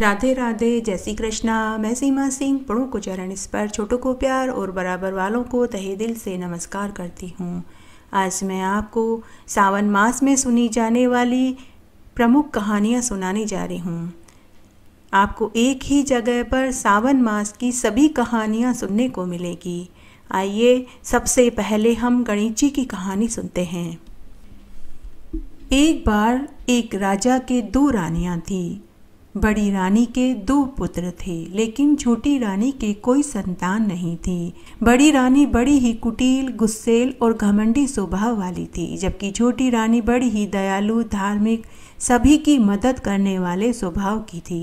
राधे राधे जय श्री कृष्णा मैं सीमा सिंह बड़ों को चरण स्पर्श छोटों को प्यार और बराबर वालों को तहे दिल से नमस्कार करती हूँ आज मैं आपको सावन मास में सुनी जाने वाली प्रमुख कहानियाँ सुनाने जा रही हूँ आपको एक ही जगह पर सावन मास की सभी कहानियाँ सुनने को मिलेगी आइए सबसे पहले हम गणेश जी की कहानी सुनते हैं एक बार एक राजा के दो रानियाँ थीं बड़ी रानी के दो पुत्र थे लेकिन छोटी रानी के कोई संतान नहीं थी बड़ी रानी बड़ी ही कुटिल गुस्सेल और घमंडी स्वभाव वाली थी जबकि छोटी रानी बड़ी ही दयालु धार्मिक सभी की मदद करने वाले स्वभाव की थी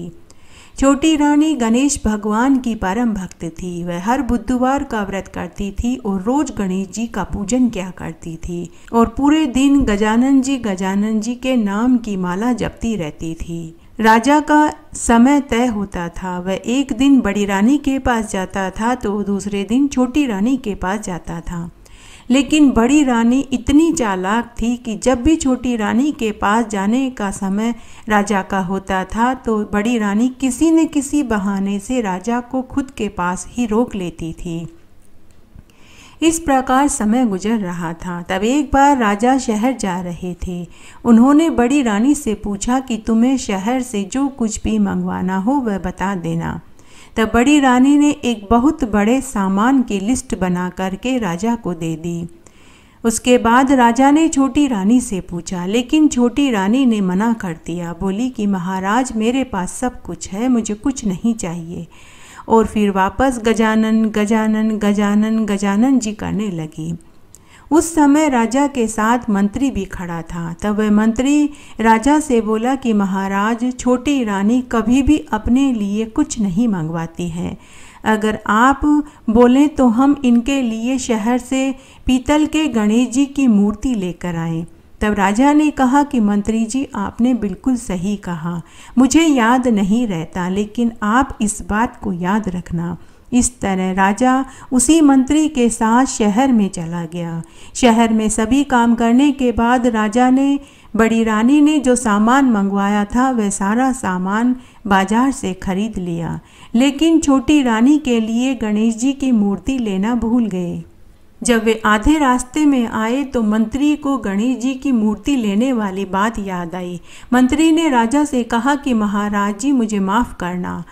छोटी रानी गणेश भगवान की परम भक्त थी वह हर बुधवार का व्रत करती थी और रोज गणेश जी का पूजन किया करती थी और पूरे दिन गजानन जी गजानन जी के नाम की माला जपती रहती थी राजा का समय तय होता था वह एक दिन बड़ी रानी के पास जाता था तो दूसरे दिन छोटी रानी के पास जाता था लेकिन बड़ी रानी इतनी चालाक थी कि जब भी छोटी रानी के पास जाने का समय राजा का होता था तो बड़ी रानी किसी न किसी बहाने से राजा को खुद के पास ही रोक लेती थी इस प्रकार समय गुजर रहा था तब एक बार राजा शहर जा रहे थे उन्होंने बड़ी रानी से पूछा कि तुम्हें शहर से जो कुछ भी मंगवाना हो वह बता देना तब बड़ी रानी ने एक बहुत बड़े सामान की लिस्ट बना करके राजा को दे दी उसके बाद राजा ने छोटी रानी से पूछा लेकिन छोटी रानी ने मना कर दिया बोली कि महाराज मेरे पास सब कुछ है मुझे कुछ नहीं चाहिए और फिर वापस गजानन गजानन गजानन गजानन जी करने लगी उस समय राजा के साथ मंत्री भी खड़ा था तब वह मंत्री राजा से बोला कि महाराज छोटी रानी कभी भी अपने लिए कुछ नहीं मंगवाती है अगर आप बोलें तो हम इनके लिए शहर से पीतल के गणेश जी की मूर्ति लेकर आएं तब राजा ने कहा कि मंत्री जी आपने बिल्कुल सही कहा मुझे याद नहीं रहता लेकिन आप इस बात को याद रखना इस तरह राजा उसी मंत्री के साथ शहर में चला गया शहर में सभी काम करने के बाद राजा ने बड़ी रानी ने जो सामान मंगवाया था वह सारा सामान बाजार से खरीद लिया लेकिन छोटी रानी के लिए गणेश जी की मूर्ति लेना भूल गए जब वे आधे रास्ते में आए तो मंत्री को गणेश जी की मूर्ति लेने वाली बात याद आई मंत्री ने राजा से कहा कि महाराज जी मुझे माफ़ करना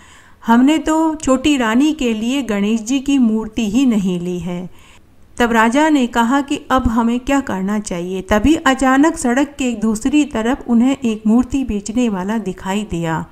हमने तो छोटी रानी के लिए गणेश जी की मूर्ति ही नहीं ली है तब राजा ने कहा कि अब हमें क्या करना चाहिए तभी अचानक सड़क के दूसरी तरफ उन्हें एक मूर्ति बेचने वाला दिखाई दिया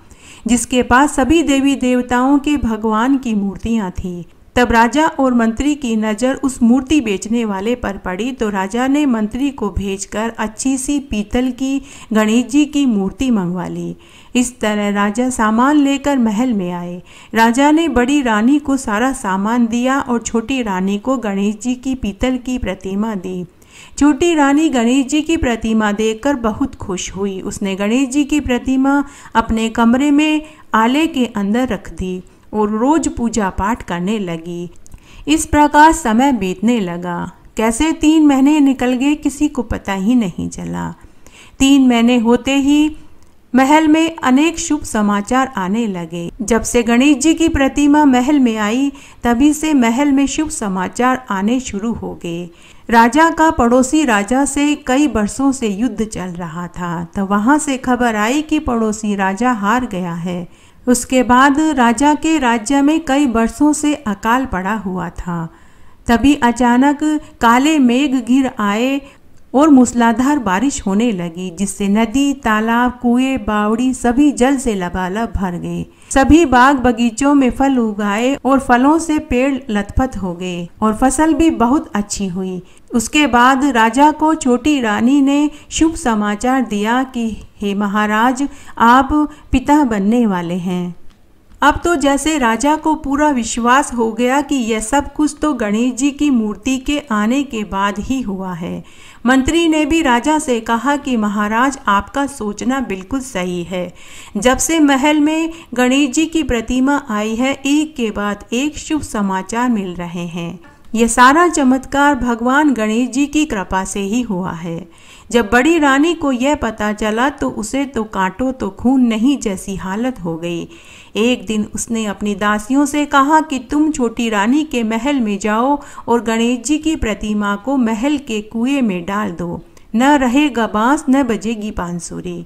जिसके पास सभी देवी देवताओं के भगवान की मूर्तियाँ थीं तब राजा और मंत्री की नज़र उस मूर्ति बेचने वाले पर पड़ी तो राजा ने मंत्री को भेजकर अच्छी सी पीतल की गणेश जी की मूर्ति मंगवा ली इस तरह राजा सामान लेकर महल में आए राजा ने बड़ी रानी को सारा सामान दिया और छोटी रानी को गणेश जी की पीतल की प्रतिमा दी छोटी रानी गणेश जी की प्रतिमा देखकर बहुत खुश हुई उसने गणेश जी की प्रतिमा अपने कमरे में आले के अंदर रख दी और रोज पूजा पाठ करने लगी इस प्रकार समय बीतने लगा कैसे तीन महीने निकल गए किसी को पता ही नहीं चला तीन महीने होते ही महल में अनेक शुभ समाचार आने लगे जब से गणेश जी की प्रतिमा महल में आई तभी से महल में शुभ समाचार आने शुरू हो गए राजा का पड़ोसी राजा से कई वर्षों से युद्ध चल रहा था तो वहां से खबर आई कि पड़ोसी राजा हार गया है उसके बाद राजा के राज्य में कई वर्षों से अकाल पड़ा हुआ था तभी अचानक काले मेघ गिर आए और मूसलाधार बारिश होने लगी जिससे नदी तालाब कुएं बावड़ी सभी जल से लबालब भर गए सभी बाग बगीचों में फल उगाए और फलों से पेड़ लथपथ हो गए और फसल भी बहुत अच्छी हुई उसके बाद राजा को छोटी रानी ने शुभ समाचार दिया कि हे महाराज आप पिता बनने वाले हैं अब तो जैसे राजा को पूरा विश्वास हो गया कि यह सब कुछ तो गणेश जी की मूर्ति के आने के बाद ही हुआ है मंत्री ने भी राजा से कहा कि महाराज आपका सोचना बिल्कुल सही है जब से महल में गणेश जी की प्रतिमा आई है एक के बाद एक शुभ समाचार मिल रहे हैं यह सारा चमत्कार भगवान गणेश जी की कृपा से ही हुआ है जब बड़ी रानी को यह पता चला तो उसे तो कांटो तो खून नहीं जैसी हालत हो गई एक दिन उसने अपनी दासियों से कहा कि तुम छोटी रानी के महल में जाओ और गणेश जी की प्रतिमा को महल के कुएं में डाल दो न रहेगा बांस न बजेगी पांसुरी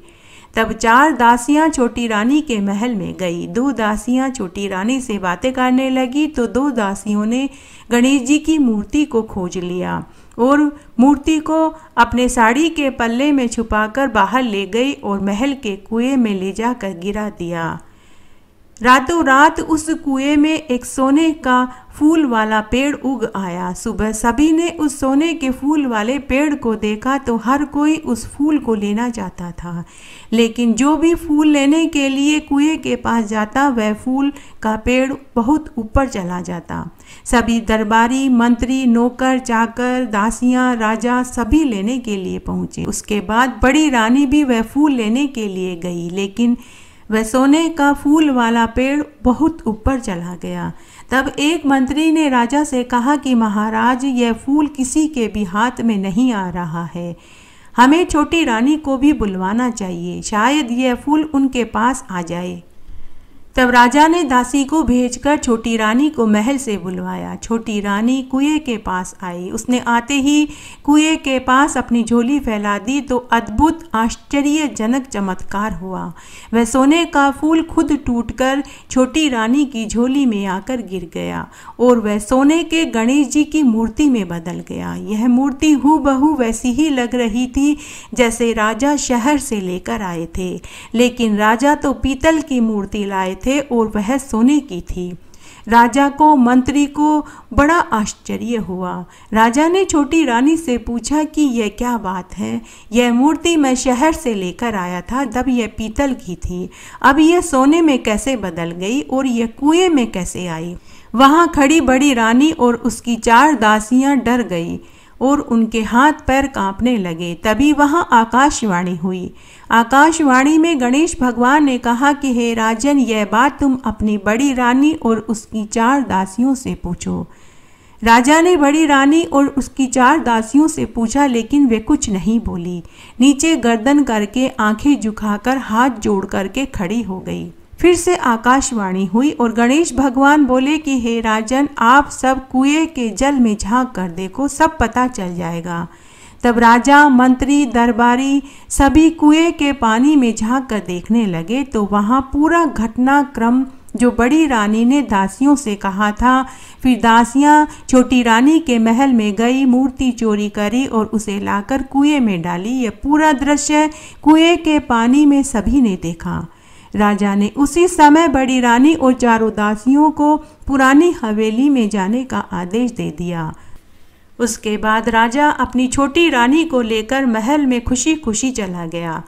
तब चार दासियां छोटी रानी के महल में गई दो दासियां छोटी रानी से बातें करने लगी तो दो दासियों ने गणेश जी की मूर्ति को खोज लिया और मूर्ति को अपने साड़ी के पल्ले में छुपाकर बाहर ले गई और महल के कुएं में ले जाकर गिरा दिया रातों रात उस कुएं में एक सोने का फूल वाला पेड़ उग आया सुबह सभी ने उस सोने के फूल वाले पेड़ को देखा तो हर कोई उस फूल को लेना चाहता था लेकिन जो भी फूल लेने के लिए कुएं के पास जाता वह फूल का पेड़ बहुत ऊपर चला जाता सभी दरबारी मंत्री नौकर चाकर दासियां राजा सभी लेने के लिए पहुंचे उसके बाद बड़ी रानी भी वह फूल लेने के लिए गई लेकिन वह सोने का फूल वाला पेड़ बहुत ऊपर चला गया तब एक मंत्री ने राजा से कहा कि महाराज यह फूल किसी के भी हाथ में नहीं आ रहा है हमें छोटी रानी को भी बुलवाना चाहिए शायद यह फूल उनके पास आ जाए तब राजा ने दासी को भेजकर छोटी रानी को महल से बुलवाया छोटी रानी कुएं के पास आई उसने आते ही कुएं के पास अपनी झोली फैला दी तो अद्भुत आश्चर्यजनक चमत्कार हुआ वह सोने का फूल खुद टूटकर छोटी रानी की झोली में आकर गिर गया और वह सोने के गणेश जी की मूर्ति में बदल गया यह मूर्ति हु बहू वैसी ही लग रही थी जैसे राजा शहर से लेकर आए थे लेकिन राजा तो पीतल की मूर्ति लाए थे और वह सोने की थी राजा को मंत्री को बड़ा आश्चर्य हुआ राजा ने छोटी रानी से पूछा कि यह क्या बात है यह मूर्ति मैं शहर से लेकर आया था तब यह पीतल की थी अब यह सोने में कैसे बदल गई और यह कुएं में कैसे आई वहाँ खड़ी बड़ी रानी और उसकी चार दासियाँ डर गई और उनके हाथ पैर कांपने लगे तभी वहाँ आकाशवाणी हुई आकाशवाणी में गणेश भगवान ने कहा कि हे राजन यह बात तुम अपनी बड़ी रानी और उसकी चार दासियों से पूछो राजा ने बड़ी रानी और उसकी चार दासियों से पूछा लेकिन वे कुछ नहीं बोली नीचे गर्दन करके आंखें झुकाकर हाथ जोड़ करके खड़ी हो गई फिर से आकाशवाणी हुई और गणेश भगवान बोले कि हे राजन आप सब कुएं के जल में झांक कर देखो सब पता चल जाएगा तब राजा मंत्री दरबारी सभी कुएं के पानी में झाँक कर देखने लगे तो वहाँ पूरा घटनाक्रम जो बड़ी रानी ने दासियों से कहा था फिर दासियाँ छोटी रानी के महल में गई मूर्ति चोरी करी और उसे लाकर कुएं में डाली यह पूरा दृश्य कुएं के पानी में सभी ने देखा राजा ने उसी समय बड़ी रानी और चारों दासियों को पुरानी हवेली में जाने का आदेश दे दिया उसके बाद राजा अपनी छोटी रानी को लेकर महल में खुशी खुशी चला गया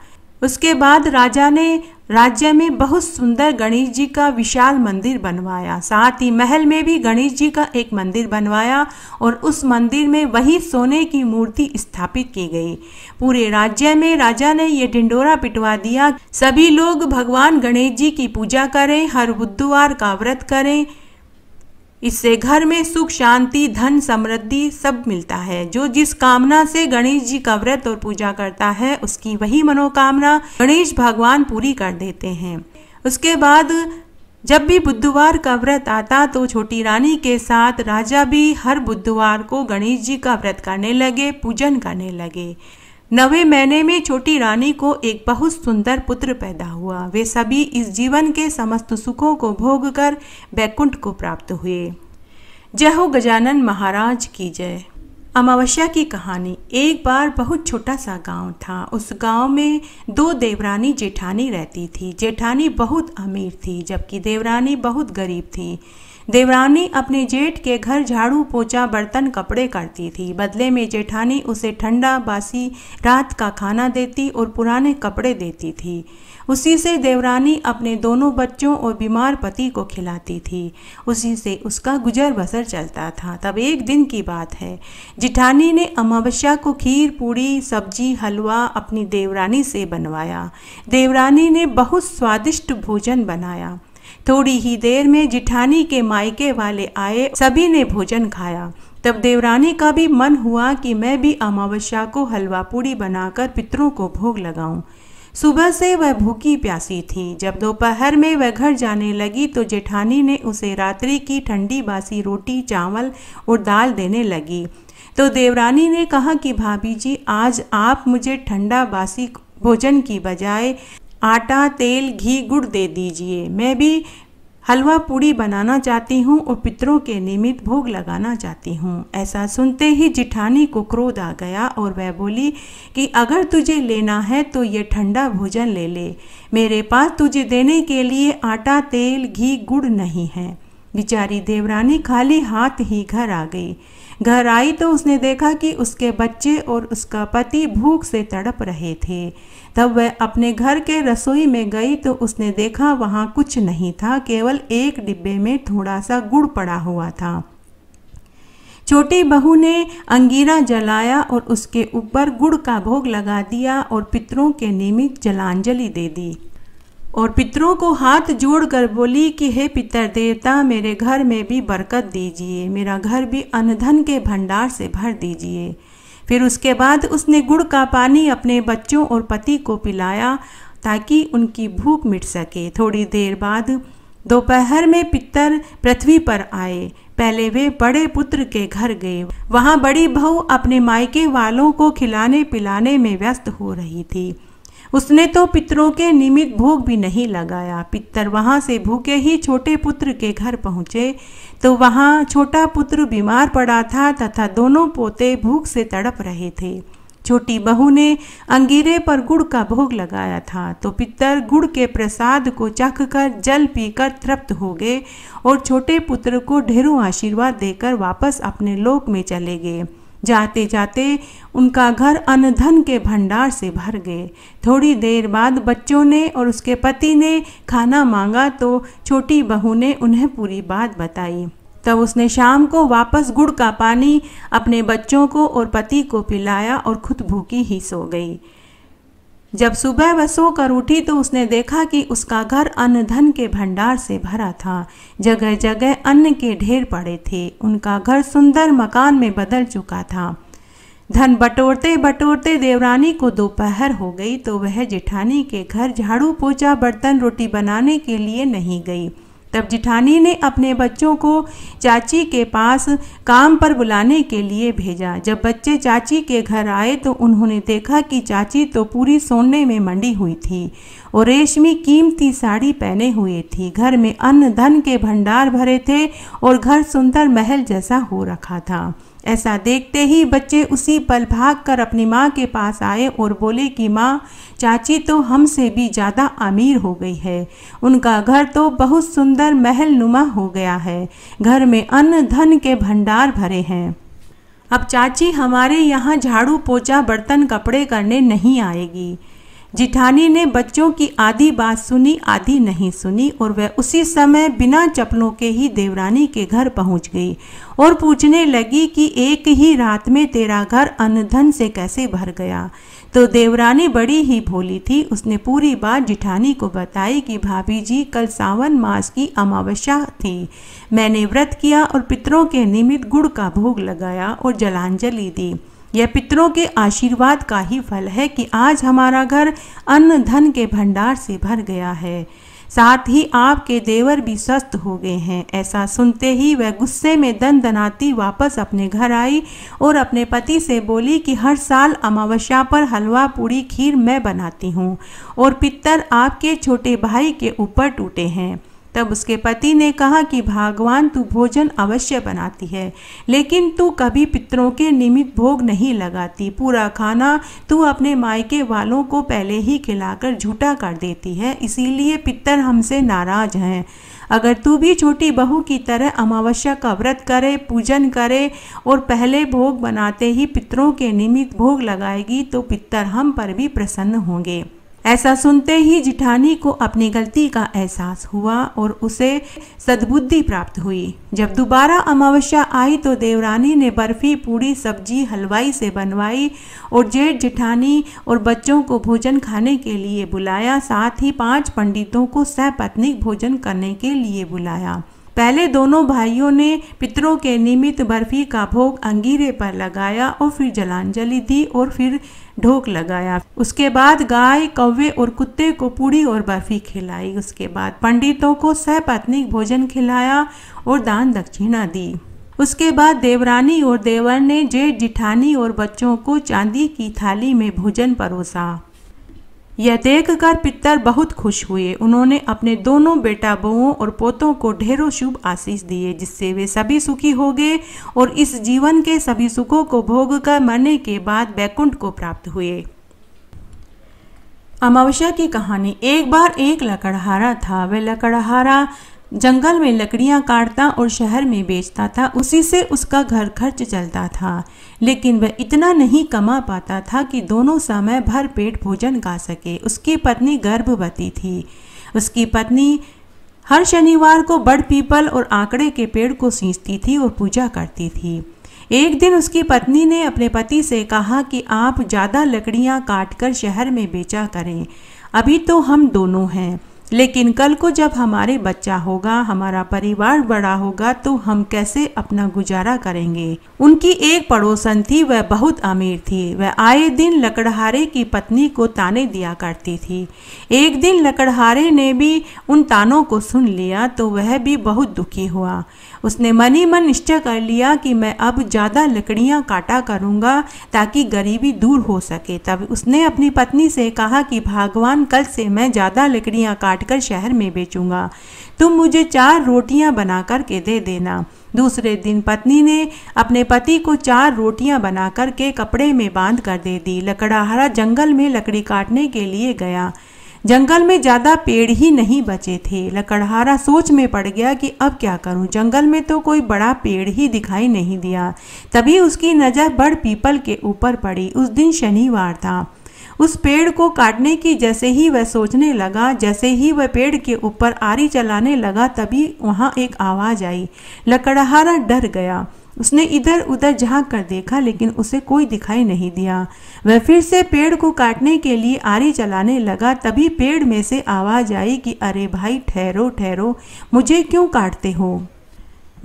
उसके बाद राजा ने राज्य में बहुत सुंदर गणेश जी का विशाल मंदिर बनवाया साथ ही महल में भी गणेश जी का एक मंदिर बनवाया और उस मंदिर में वही सोने की मूर्ति स्थापित की गई पूरे राज्य में राजा ने यह ढिंडोरा पिटवा दिया सभी लोग भगवान गणेश जी की पूजा करें हर बुधवार का व्रत करें इससे घर में सुख शांति धन समृद्धि सब मिलता है जो जिस कामना से गणेश जी का व्रत और पूजा करता है उसकी वही मनोकामना गणेश भगवान पूरी कर देते हैं उसके बाद जब भी बुधवार का व्रत आता तो छोटी रानी के साथ राजा भी हर बुधवार को गणेश जी का व्रत करने लगे पूजन करने लगे नवे महीने में छोटी रानी को एक बहुत सुंदर पुत्र पैदा हुआ वे सभी इस जीवन के समस्त सुखों को भोग कर बैकुंठ को प्राप्त हुए जय हो गजानन महाराज की जय अमावस्या की कहानी एक बार बहुत छोटा सा गांव था उस गांव में दो देवरानी जेठानी रहती थी जेठानी बहुत अमीर थी जबकि देवरानी बहुत गरीब थी देवरानी अपने जेठ के घर झाड़ू पोछा बर्तन कपड़े करती थी बदले में जेठानी उसे ठंडा बासी रात का खाना देती और पुराने कपड़े देती थी उसी से देवरानी अपने दोनों बच्चों और बीमार पति को खिलाती थी उसी से उसका गुजर बसर चलता था तब एक दिन की बात है जिठानी ने अमावस्या को खीर पूड़ी सब्जी हलवा अपनी देवरानी से बनवाया देवरानी ने बहुत स्वादिष्ट भोजन बनाया थोड़ी ही देर में जिठानी के मायके वाले आए सभी ने भोजन खाया तब देवरानी का भी मन हुआ कि मैं भी अमावस्या को हलवा पूड़ी बनाकर पितरों को भोग लगाऊं। सुबह से वह भूखी प्यासी थी जब दोपहर में वह घर जाने लगी तो जेठानी ने उसे रात्रि की ठंडी बासी रोटी चावल और दाल देने लगी तो देवरानी ने कहा कि भाभी जी आज आप मुझे ठंडा बासी भोजन की बजाय आटा तेल घी गुड़ दे दीजिए मैं भी हलवा पूड़ी बनाना चाहती हूँ और पितरों के निमित्त भोग लगाना चाहती हूँ ऐसा सुनते ही जिठानी को क्रोध आ गया और वह बोली कि अगर तुझे लेना है तो ये ठंडा भोजन ले ले मेरे पास तुझे देने के लिए आटा तेल घी गुड़ नहीं है बेचारी देवरानी खाली हाथ ही घर आ गई घर आई तो उसने देखा कि उसके बच्चे और उसका पति भूख से तड़प रहे थे तब वह अपने घर के रसोई में गई तो उसने देखा वहाँ कुछ नहीं था केवल एक डिब्बे में थोड़ा सा गुड़ पड़ा हुआ था छोटी बहू ने अंगीरा जलाया और उसके ऊपर गुड़ का भोग लगा दिया और पितरों के निमित्त जलांजलि दे दी और पितरों को हाथ जोड़कर बोली कि हे पितर देवता मेरे घर में भी बरकत दीजिए मेरा घर भी अनधन के भंडार से भर दीजिए फिर उसके बाद उसने गुड़ का पानी अपने बच्चों और पति को पिलाया ताकि उनकी भूख मिट सके थोड़ी देर बाद दोपहर में पितर पृथ्वी पर आए पहले वे बड़े पुत्र के घर गए वहाँ बड़ी बहू अपने मायके वालों को खिलाने पिलाने में व्यस्त हो रही थी उसने तो पितरों के निमित्त भोग भी नहीं लगाया पितर वहाँ से भूखे ही छोटे पुत्र के घर पहुँचे तो वहाँ छोटा पुत्र बीमार पड़ा था तथा दोनों पोते भूख से तड़प रहे थे छोटी बहू ने अंगीरे पर गुड़ का भोग लगाया था तो पितर गुड़ के प्रसाद को चख कर जल पीकर तृप्त हो गए और छोटे पुत्र को ढेरों आशीर्वाद देकर वापस अपने लोक में चले गए जाते जाते उनका घर अनधन के भंडार से भर गए थोड़ी देर बाद बच्चों ने और उसके पति ने खाना मांगा तो छोटी बहू ने उन्हें पूरी बात बताई तब उसने शाम को वापस गुड़ का पानी अपने बच्चों को और पति को पिलाया और खुद भूखी ही सो गई जब सुबह वह सोकर उठी तो उसने देखा कि उसका घर अन्न धन के भंडार से भरा था जगह जगह अन्न के ढेर पड़े थे उनका घर सुंदर मकान में बदल चुका था धन बटोरते बटोरते देवरानी को दोपहर हो गई तो वह जेठानी के घर झाड़ू पोछा बर्तन रोटी बनाने के लिए नहीं गई तब जिठानी ने अपने बच्चों को चाची के पास काम पर बुलाने के लिए भेजा जब बच्चे चाची के घर आए तो उन्होंने देखा कि चाची तो पूरी सोने में मंडी हुई थी और रेशमी कीमती साड़ी पहने हुए थी घर में अन्न धन के भंडार भरे थे और घर सुंदर महल जैसा हो रखा था ऐसा देखते ही बच्चे उसी पल भाग कर अपनी माँ के पास आए और बोले कि माँ चाची तो हमसे भी ज़्यादा अमीर हो गई है उनका घर तो बहुत सुंदर महल नुमा हो गया है घर में अन्न धन के भंडार भरे हैं अब चाची हमारे यहाँ झाड़ू पोछा बर्तन कपड़े करने नहीं आएगी जिठानी ने बच्चों की आधी बात सुनी आधी नहीं सुनी और वह उसी समय बिना चप्पलों के ही देवरानी के घर पहुंच गई और पूछने लगी कि एक ही रात में तेरा घर अन्नधन से कैसे भर गया तो देवरानी बड़ी ही भोली थी उसने पूरी बात जिठानी को बताई कि भाभी जी कल सावन मास की अमावस्या थी मैंने व्रत किया और पितरों के निमित्त गुड़ का भोग लगाया और जलांजलि दी यह पितरों के आशीर्वाद का ही फल है कि आज हमारा घर अन्न धन के भंडार से भर गया है साथ ही आपके देवर भी स्वस्थ हो गए हैं ऐसा सुनते ही वह गुस्से में दन दनाती वापस अपने घर आई और अपने पति से बोली कि हर साल अमावस्या पर हलवा पूड़ी खीर मैं बनाती हूँ और पितर आपके छोटे भाई के ऊपर टूटे हैं तब उसके पति ने कहा कि भगवान तू भोजन अवश्य बनाती है लेकिन तू कभी पितरों के निमित्त भोग नहीं लगाती पूरा खाना तू अपने मायके वालों को पहले ही खिलाकर झूठा कर देती है इसीलिए पितर हमसे नाराज हैं अगर तू भी छोटी बहू की तरह अमावस्या का व्रत करे पूजन करे और पहले भोग बनाते ही पितरों के निमित्त भोग लगाएगी तो पितर हम पर भी प्रसन्न होंगे ऐसा सुनते ही जिठानी को अपनी गलती का एहसास हुआ और उसे सद्बुद्धि प्राप्त हुई जब दोबारा अमावस्या आई तो देवरानी ने बर्फी पूड़ी सब्जी हलवाई से बनवाई और जेठ जिठानी और बच्चों को भोजन खाने के लिए बुलाया साथ ही पांच पंडितों को सहपत्निक भोजन करने के लिए बुलाया पहले दोनों भाइयों ने पितरों के निमित्त बर्फी का भोग अंगीरे पर लगाया और फिर जलांजलि दी और फिर ढोक लगाया उसके बाद गाय कौवे और कुत्ते को पूड़ी और बर्फी खिलाई उसके बाद पंडितों को सहपत्नी भोजन खिलाया और दान दक्षिणा दी उसके बाद देवरानी और देवर ने जेठ जिठानी और बच्चों को चांदी की थाली में भोजन परोसा यह देखकर पितर बहुत खुश हुए उन्होंने अपने दोनों बेटा बहुओं और पोतों को ढेरों शुभ आशीष दिए जिससे वे सभी सुखी हो गए और इस जीवन के सभी सुखों को भोग कर मरने के बाद बैकुंठ को प्राप्त हुए अमावस्या की कहानी एक बार एक लकड़हारा था वह लकड़हारा जंगल में लकड़ियां काटता और शहर में बेचता था उसी से उसका घर खर्च चलता था लेकिन वह इतना नहीं कमा पाता था कि दोनों समय भर पेट भोजन खा सके उसकी पत्नी गर्भवती थी उसकी पत्नी हर शनिवार को बड़ पीपल और आंकड़े के पेड़ को सींचती थी और पूजा करती थी एक दिन उसकी पत्नी ने अपने पति से कहा कि आप ज़्यादा लकड़ियाँ काट कर शहर में बेचा करें अभी तो हम दोनों हैं लेकिन कल को जब हमारे बच्चा होगा हमारा परिवार बड़ा होगा तो हम कैसे अपना गुजारा करेंगे उनकी एक पड़ोसन थी वह बहुत अमीर थी वह आए दिन लकड़हारे की पत्नी को ताने दिया करती थी एक दिन लकड़हारे ने भी उन तानों को सुन लिया तो वह भी बहुत दुखी हुआ उसने मन ही मन निश्चय कर लिया कि मैं अब ज़्यादा लकड़ियाँ काटा करूँगा ताकि गरीबी दूर हो सके तब उसने अपनी पत्नी से कहा कि भगवान कल से मैं ज़्यादा लकड़ियाँ काट कर शहर में बेचूँगा तुम मुझे चार रोटियाँ बना कर के दे देना दूसरे दिन पत्नी ने अपने पति को चार रोटियां बनाकर के कपड़े में बांध कर दे दी लकड़ाहरा जंगल में लकड़ी काटने के लिए गया जंगल में ज़्यादा पेड़ ही नहीं बचे थे लकड़हारा सोच में पड़ गया कि अब क्या करूं जंगल में तो कोई बड़ा पेड़ ही दिखाई नहीं दिया तभी उसकी नज़र बड़ पीपल के ऊपर पड़ी उस दिन शनिवार था उस पेड़ को काटने की जैसे ही वह सोचने लगा जैसे ही वह पेड़ के ऊपर आरी चलाने लगा तभी वहाँ एक आवाज़ आई लकड़हारा डर गया उसने इधर उधर झाँक कर देखा लेकिन उसे कोई दिखाई नहीं दिया वह फिर से पेड़ को काटने के लिए आरी चलाने लगा तभी पेड़ में से आवाज़ आई कि अरे भाई ठहरो ठहरो मुझे क्यों काटते हो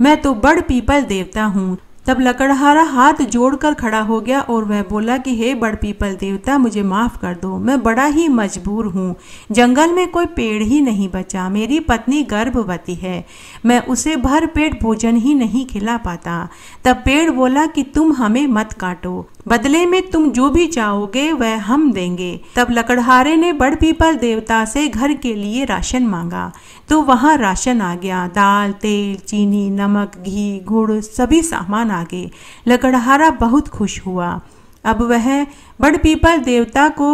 मैं तो बड़ पीपल देवता हूँ तब लकड़हारा हाथ जोड़कर खड़ा हो गया और वह बोला कि हे बड़ पीपल देवता मुझे माफ़ कर दो मैं बड़ा ही मजबूर हूँ जंगल में कोई पेड़ ही नहीं बचा मेरी पत्नी गर्भवती है मैं उसे भर पेट भोजन ही नहीं खिला पाता तब पेड़ बोला कि तुम हमें मत काटो बदले में तुम जो भी चाहोगे वह हम देंगे तब लकड़हारे ने बड़ पीपल देवता से घर के लिए राशन मांगा तो वहाँ राशन आ गया दाल तेल चीनी नमक घी गुड़ सभी सामान आ गए लकड़हारा बहुत खुश हुआ अब वह बड़ पीपल देवता को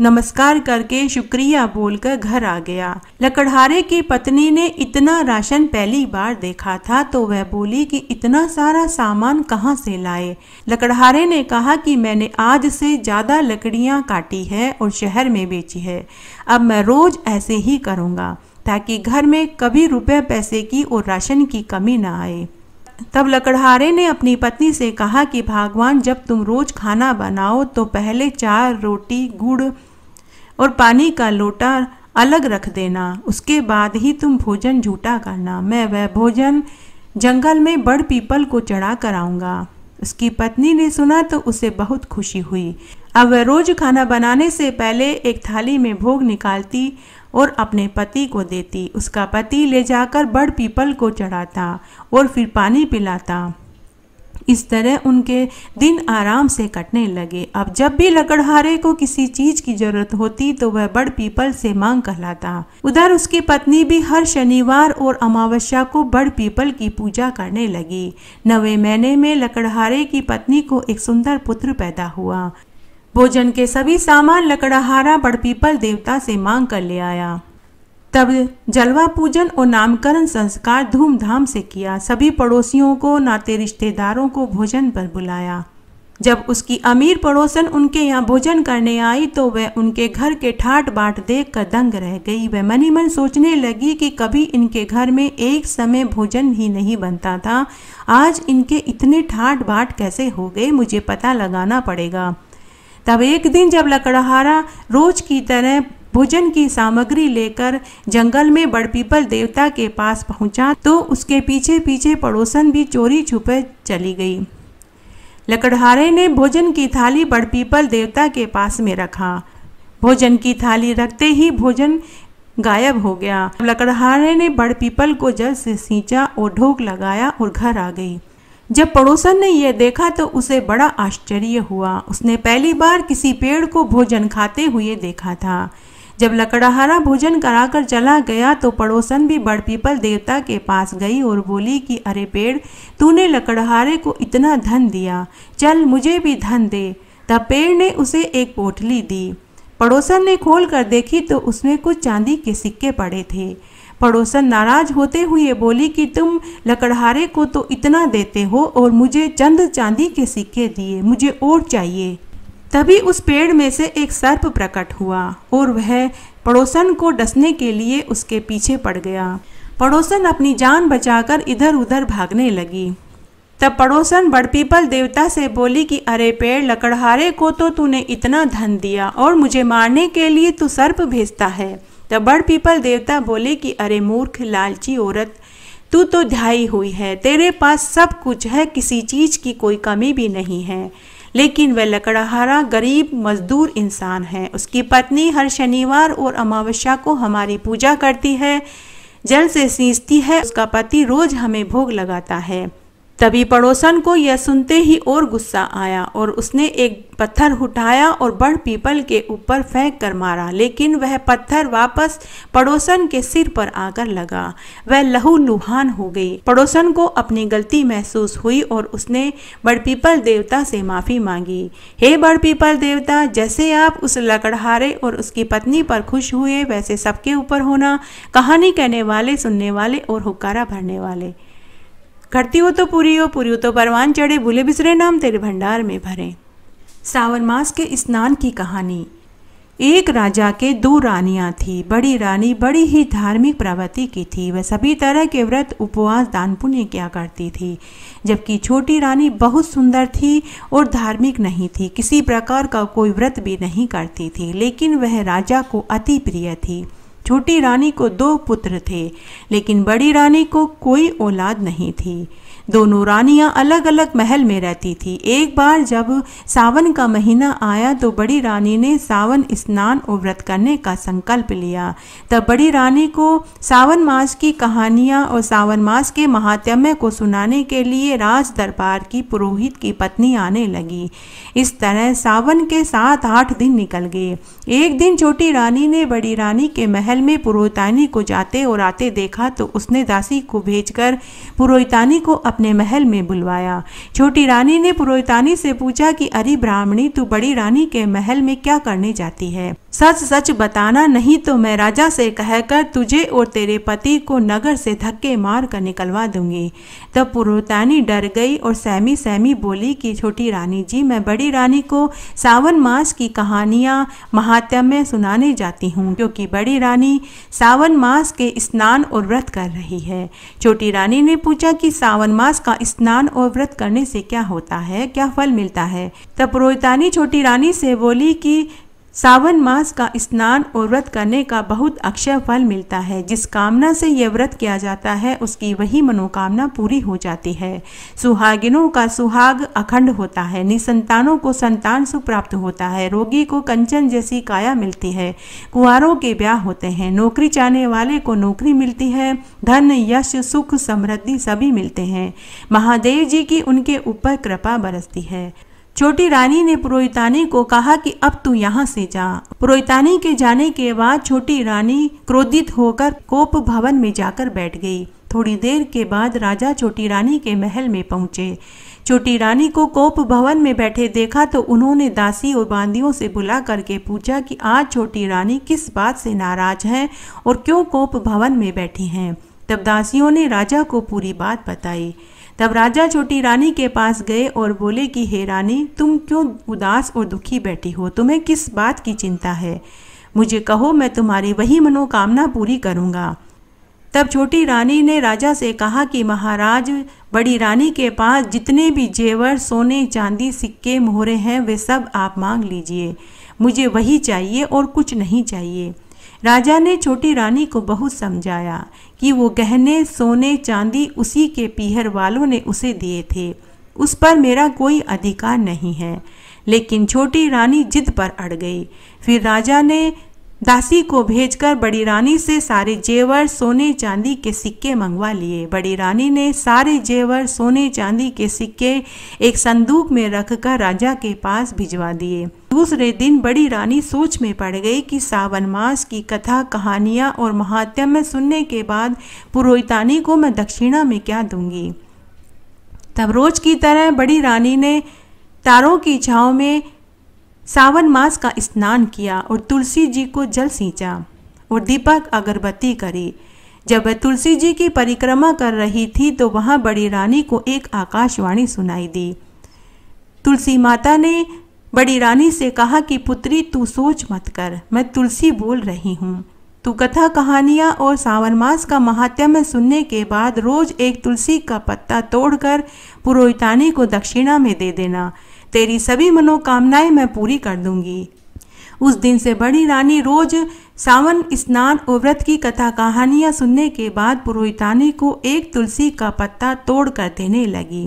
नमस्कार करके शुक्रिया बोलकर घर आ गया लकड़हारे की पत्नी ने इतना राशन पहली बार देखा था तो वह बोली कि इतना सारा सामान कहाँ से लाए लकड़हारे ने कहा कि मैंने आज से ज़्यादा लकड़ियाँ काटी है और शहर में बेची है अब मैं रोज ऐसे ही करूँगा ताकि घर में कभी रुपये पैसे की और राशन की कमी ना आए तब लकड़हारे ने अपनी पत्नी से कहा कि भगवान जब तुम रोज खाना बनाओ तो पहले चार रोटी गुड़ और पानी का लोटा अलग रख देना उसके बाद ही तुम भोजन झूठा करना मैं वह भोजन जंगल में बड़ पीपल को चढ़ा कर आऊँगा उसकी पत्नी ने सुना तो उसे बहुत खुशी हुई अब वह रोज खाना बनाने से पहले एक थाली में भोग निकालती और अपने पति को देती उसका पति ले जाकर बड़ पीपल को चढ़ाता और फिर पानी पिलाता इस तरह उनके दिन आराम से कटने लगे अब जब भी लकड़हारे को किसी चीज की जरूरत होती तो वह बड़ पीपल से मांग कहलाता उधर उसकी पत्नी भी हर शनिवार और अमावस्या को बड़ पीपल की पूजा करने लगी नवे महीने में लकड़हारे की पत्नी को एक सुंदर पुत्र पैदा हुआ भोजन के सभी सामान लकड़ाहारा बड़पीपल देवता से मांग कर ले आया तब जलवा पूजन और नामकरण संस्कार धूमधाम से किया सभी पड़ोसियों को नाते रिश्तेदारों को भोजन पर बुलाया जब उसकी अमीर पड़ोसन उनके यहाँ भोजन करने आई तो वह उनके घर के ठाट बाट देख कर दंग रह गई वह मनी मन सोचने लगी कि कभी इनके घर में एक समय भोजन ही नहीं बनता था आज इनके इतने ठाट बाट कैसे हो गए मुझे पता लगाना पड़ेगा तब एक दिन जब लकड़हारा रोज की तरह भोजन की सामग्री लेकर जंगल में बड़पीपल देवता के पास पहुंचा तो उसके पीछे पीछे पड़ोसन भी चोरी छुपे चली गई लकड़हारे ने भोजन की थाली बड़पीपल देवता के पास में रखा भोजन की थाली रखते ही भोजन गायब हो गया लकड़हारे ने बड़पीपल को जल से सींचा और ढोक लगाया और घर आ गई जब पड़ोसन ने यह देखा तो उसे बड़ा आश्चर्य हुआ उसने पहली बार किसी पेड़ को भोजन खाते हुए देखा था जब लकड़ाहारा भोजन कराकर चला गया तो पड़ोसन भी बड़ पीपल देवता के पास गई और बोली कि अरे पेड़ तूने लकड़हारे को इतना धन दिया चल मुझे भी धन दे तब पेड़ ने उसे एक पोटली दी पड़ोसन ने खोल कर देखी तो उसमें कुछ चांदी के सिक्के पड़े थे पड़ोसन नाराज होते हुए बोली कि तुम लकड़हारे को तो इतना देते हो और मुझे चंद चांदी के सिक्के दिए मुझे और चाहिए तभी उस पेड़ में से एक सर्प प्रकट हुआ और वह पड़ोसन को डसने के लिए उसके पीछे पड़ गया पड़ोसन अपनी जान बचाकर इधर उधर भागने लगी तब पड़ोसन बड़पीपल देवता से बोली कि अरे पेड़ लकड़हारे को तो तूने इतना धन दिया और मुझे मारने के लिए तू सर्प भेजता है द बर्ड पीपल देवता बोले कि अरे मूर्ख लालची औरत तू तो ध्याई हुई है तेरे पास सब कुछ है किसी चीज़ की कोई कमी भी नहीं है लेकिन वह लकड़ाहारा गरीब मजदूर इंसान है उसकी पत्नी हर शनिवार और अमावस्या को हमारी पूजा करती है जल से सींचती है उसका पति रोज हमें भोग लगाता है तभी पड़ोसन को यह सुनते ही और गुस्सा आया और उसने एक पत्थर उठाया और बड़ पीपल के ऊपर फेंक कर मारा लेकिन वह पत्थर वापस पड़ोसन के सिर पर आकर लगा वह लहू लुहान हो गई पड़ोसन को अपनी गलती महसूस हुई और उसने बड़ पीपल देवता से माफ़ी मांगी हे बड़ पीपल देवता जैसे आप उस लकड़हारे और उसकी पत्नी पर खुश हुए वैसे सबके ऊपर होना कहानी कहने वाले सुनने वाले और हुकारा भरने वाले करती हो तो पूरी हो पूरी हो तो परवान चढ़े भूले बिसरे नाम तेरे भंडार में भरे सावन मास के स्नान की कहानी एक राजा के दो रानियां थी बड़ी रानी बड़ी ही धार्मिक प्रवृत्ति की थी वह सभी तरह के व्रत उपवास दान पुण्य किया करती थी जबकि छोटी रानी बहुत सुंदर थी और धार्मिक नहीं थी किसी प्रकार का कोई व्रत भी नहीं करती थी लेकिन वह राजा को अति प्रिय थी छोटी रानी को दो पुत्र थे लेकिन बड़ी रानी को कोई औलाद नहीं थी दोनों रानियां अलग अलग महल में रहती थी एक बार जब सावन का महीना आया तो बड़ी रानी ने सावन स्नान और व्रत करने का संकल्प लिया तब बड़ी रानी को सावन मास की कहानियाँ और सावन मास के महात्म्य को सुनाने के लिए राज दरबार की पुरोहित की पत्नी आने लगी इस तरह सावन के सात आठ दिन निकल गए एक दिन छोटी रानी ने बड़ी रानी के महल में पुरोहितानी को जाते और आते देखा तो उसने दासी को भेजकर पुरोहितानी को अपने अपने महल में बुलवाया छोटी रानी ने पुरोहितानी से पूछा कि अरे ब्राह्मणी तू बड़ी रानी के महल में क्या करने जाती है सच सच बताना नहीं तो मैं राजा से कहकर तुझे और तेरे पति को नगर से धक्के मार कर निकलवा दूंगी तब पुरोतानी डर गई और सहमी सहमी बोली कि छोटी रानी जी मैं बड़ी रानी को सावन मास की कहानियाँ महात्म्य सुनाने जाती हूँ क्योंकि बड़ी रानी सावन मास के स्नान और व्रत कर रही है छोटी रानी ने पूछा कि सावन मास का स्नान और व्रत करने से क्या होता है क्या फल मिलता है तब पुरोहितानी छोटी रानी से बोली कि सावन मास का स्नान और व्रत करने का बहुत अक्षय फल मिलता है जिस कामना से यह व्रत किया जाता है उसकी वही मनोकामना पूरी हो जाती है सुहागिनों का सुहाग अखंड होता है निसंतानों को संतान सुख प्राप्त होता है रोगी को कंचन जैसी काया मिलती है कुंवरों के ब्याह होते हैं नौकरी चाहने वाले को नौकरी मिलती है धन यश सुख समृद्धि सभी मिलते हैं महादेव जी की उनके ऊपर कृपा बरसती है छोटी रानी ने पुरोहितानी को कहा कि अब तू यहाँ से जा पुरोहितानी के जाने के बाद छोटी रानी क्रोधित होकर कोप भवन में जाकर बैठ गई थोड़ी देर के बाद राजा छोटी रानी के महल में पहुंचे छोटी रानी को कोप भवन में बैठे देखा तो उन्होंने दासी और बांदियों से बुला करके पूछा कि आज छोटी रानी किस बात से नाराज हैं और क्यों कोप भवन में बैठी हैं तब दासियों ने राजा को पूरी बात बताई तब राजा छोटी रानी के पास गए और बोले कि हे रानी तुम क्यों उदास और दुखी बैठी हो तुम्हें किस बात की चिंता है मुझे कहो मैं तुम्हारी वही मनोकामना पूरी करूँगा तब छोटी रानी ने राजा से कहा कि महाराज बड़ी रानी के पास जितने भी जेवर सोने चांदी सिक्के मोहरे हैं वे सब आप मांग लीजिए मुझे वही चाहिए और कुछ नहीं चाहिए राजा ने छोटी रानी को बहुत समझाया कि वो गहने सोने चांदी उसी के पीहर वालों ने उसे दिए थे उस पर मेरा कोई अधिकार नहीं है लेकिन छोटी रानी जिद पर अड़ गई फिर राजा ने दासी को भेजकर बड़ी रानी से सारे जेवर सोने चांदी के सिक्के मंगवा लिए बड़ी रानी ने सारे जेवर सोने चांदी के सिक्के एक संदूक में रखकर राजा के पास भिजवा दिए दूसरे दिन बड़ी रानी सोच में पड़ गई कि सावन मास की कथा कहानियाँ और महात्म्य सुनने के बाद पुरोहितानी को मैं दक्षिणा में क्या दूंगी तब रोज की तरह बड़ी रानी ने तारों की छाव में सावन मास का स्नान किया और तुलसी जी को जल सींचा और दीपक अगरबत्ती करी जब वह तुलसी जी की परिक्रमा कर रही थी तो वहाँ बड़ी रानी को एक आकाशवाणी सुनाई दी तुलसी माता ने बड़ी रानी से कहा कि पुत्री तू सोच मत कर मैं तुलसी बोल रही हूँ तू कथा कहानियाँ और सावन मास का महात्म्य सुनने के बाद रोज एक तुलसी का पत्ता तोड़कर पुरोहितानी को दक्षिणा में दे देना तेरी सभी मनोकामनाएं मैं पूरी कर दूंगी उस दिन से बड़ी रानी रोज सावन स्नान और व्रत की कथा कहानियाँ सुनने के बाद पुरोहितानी को एक तुलसी का पत्ता तोड़ कर देने लगी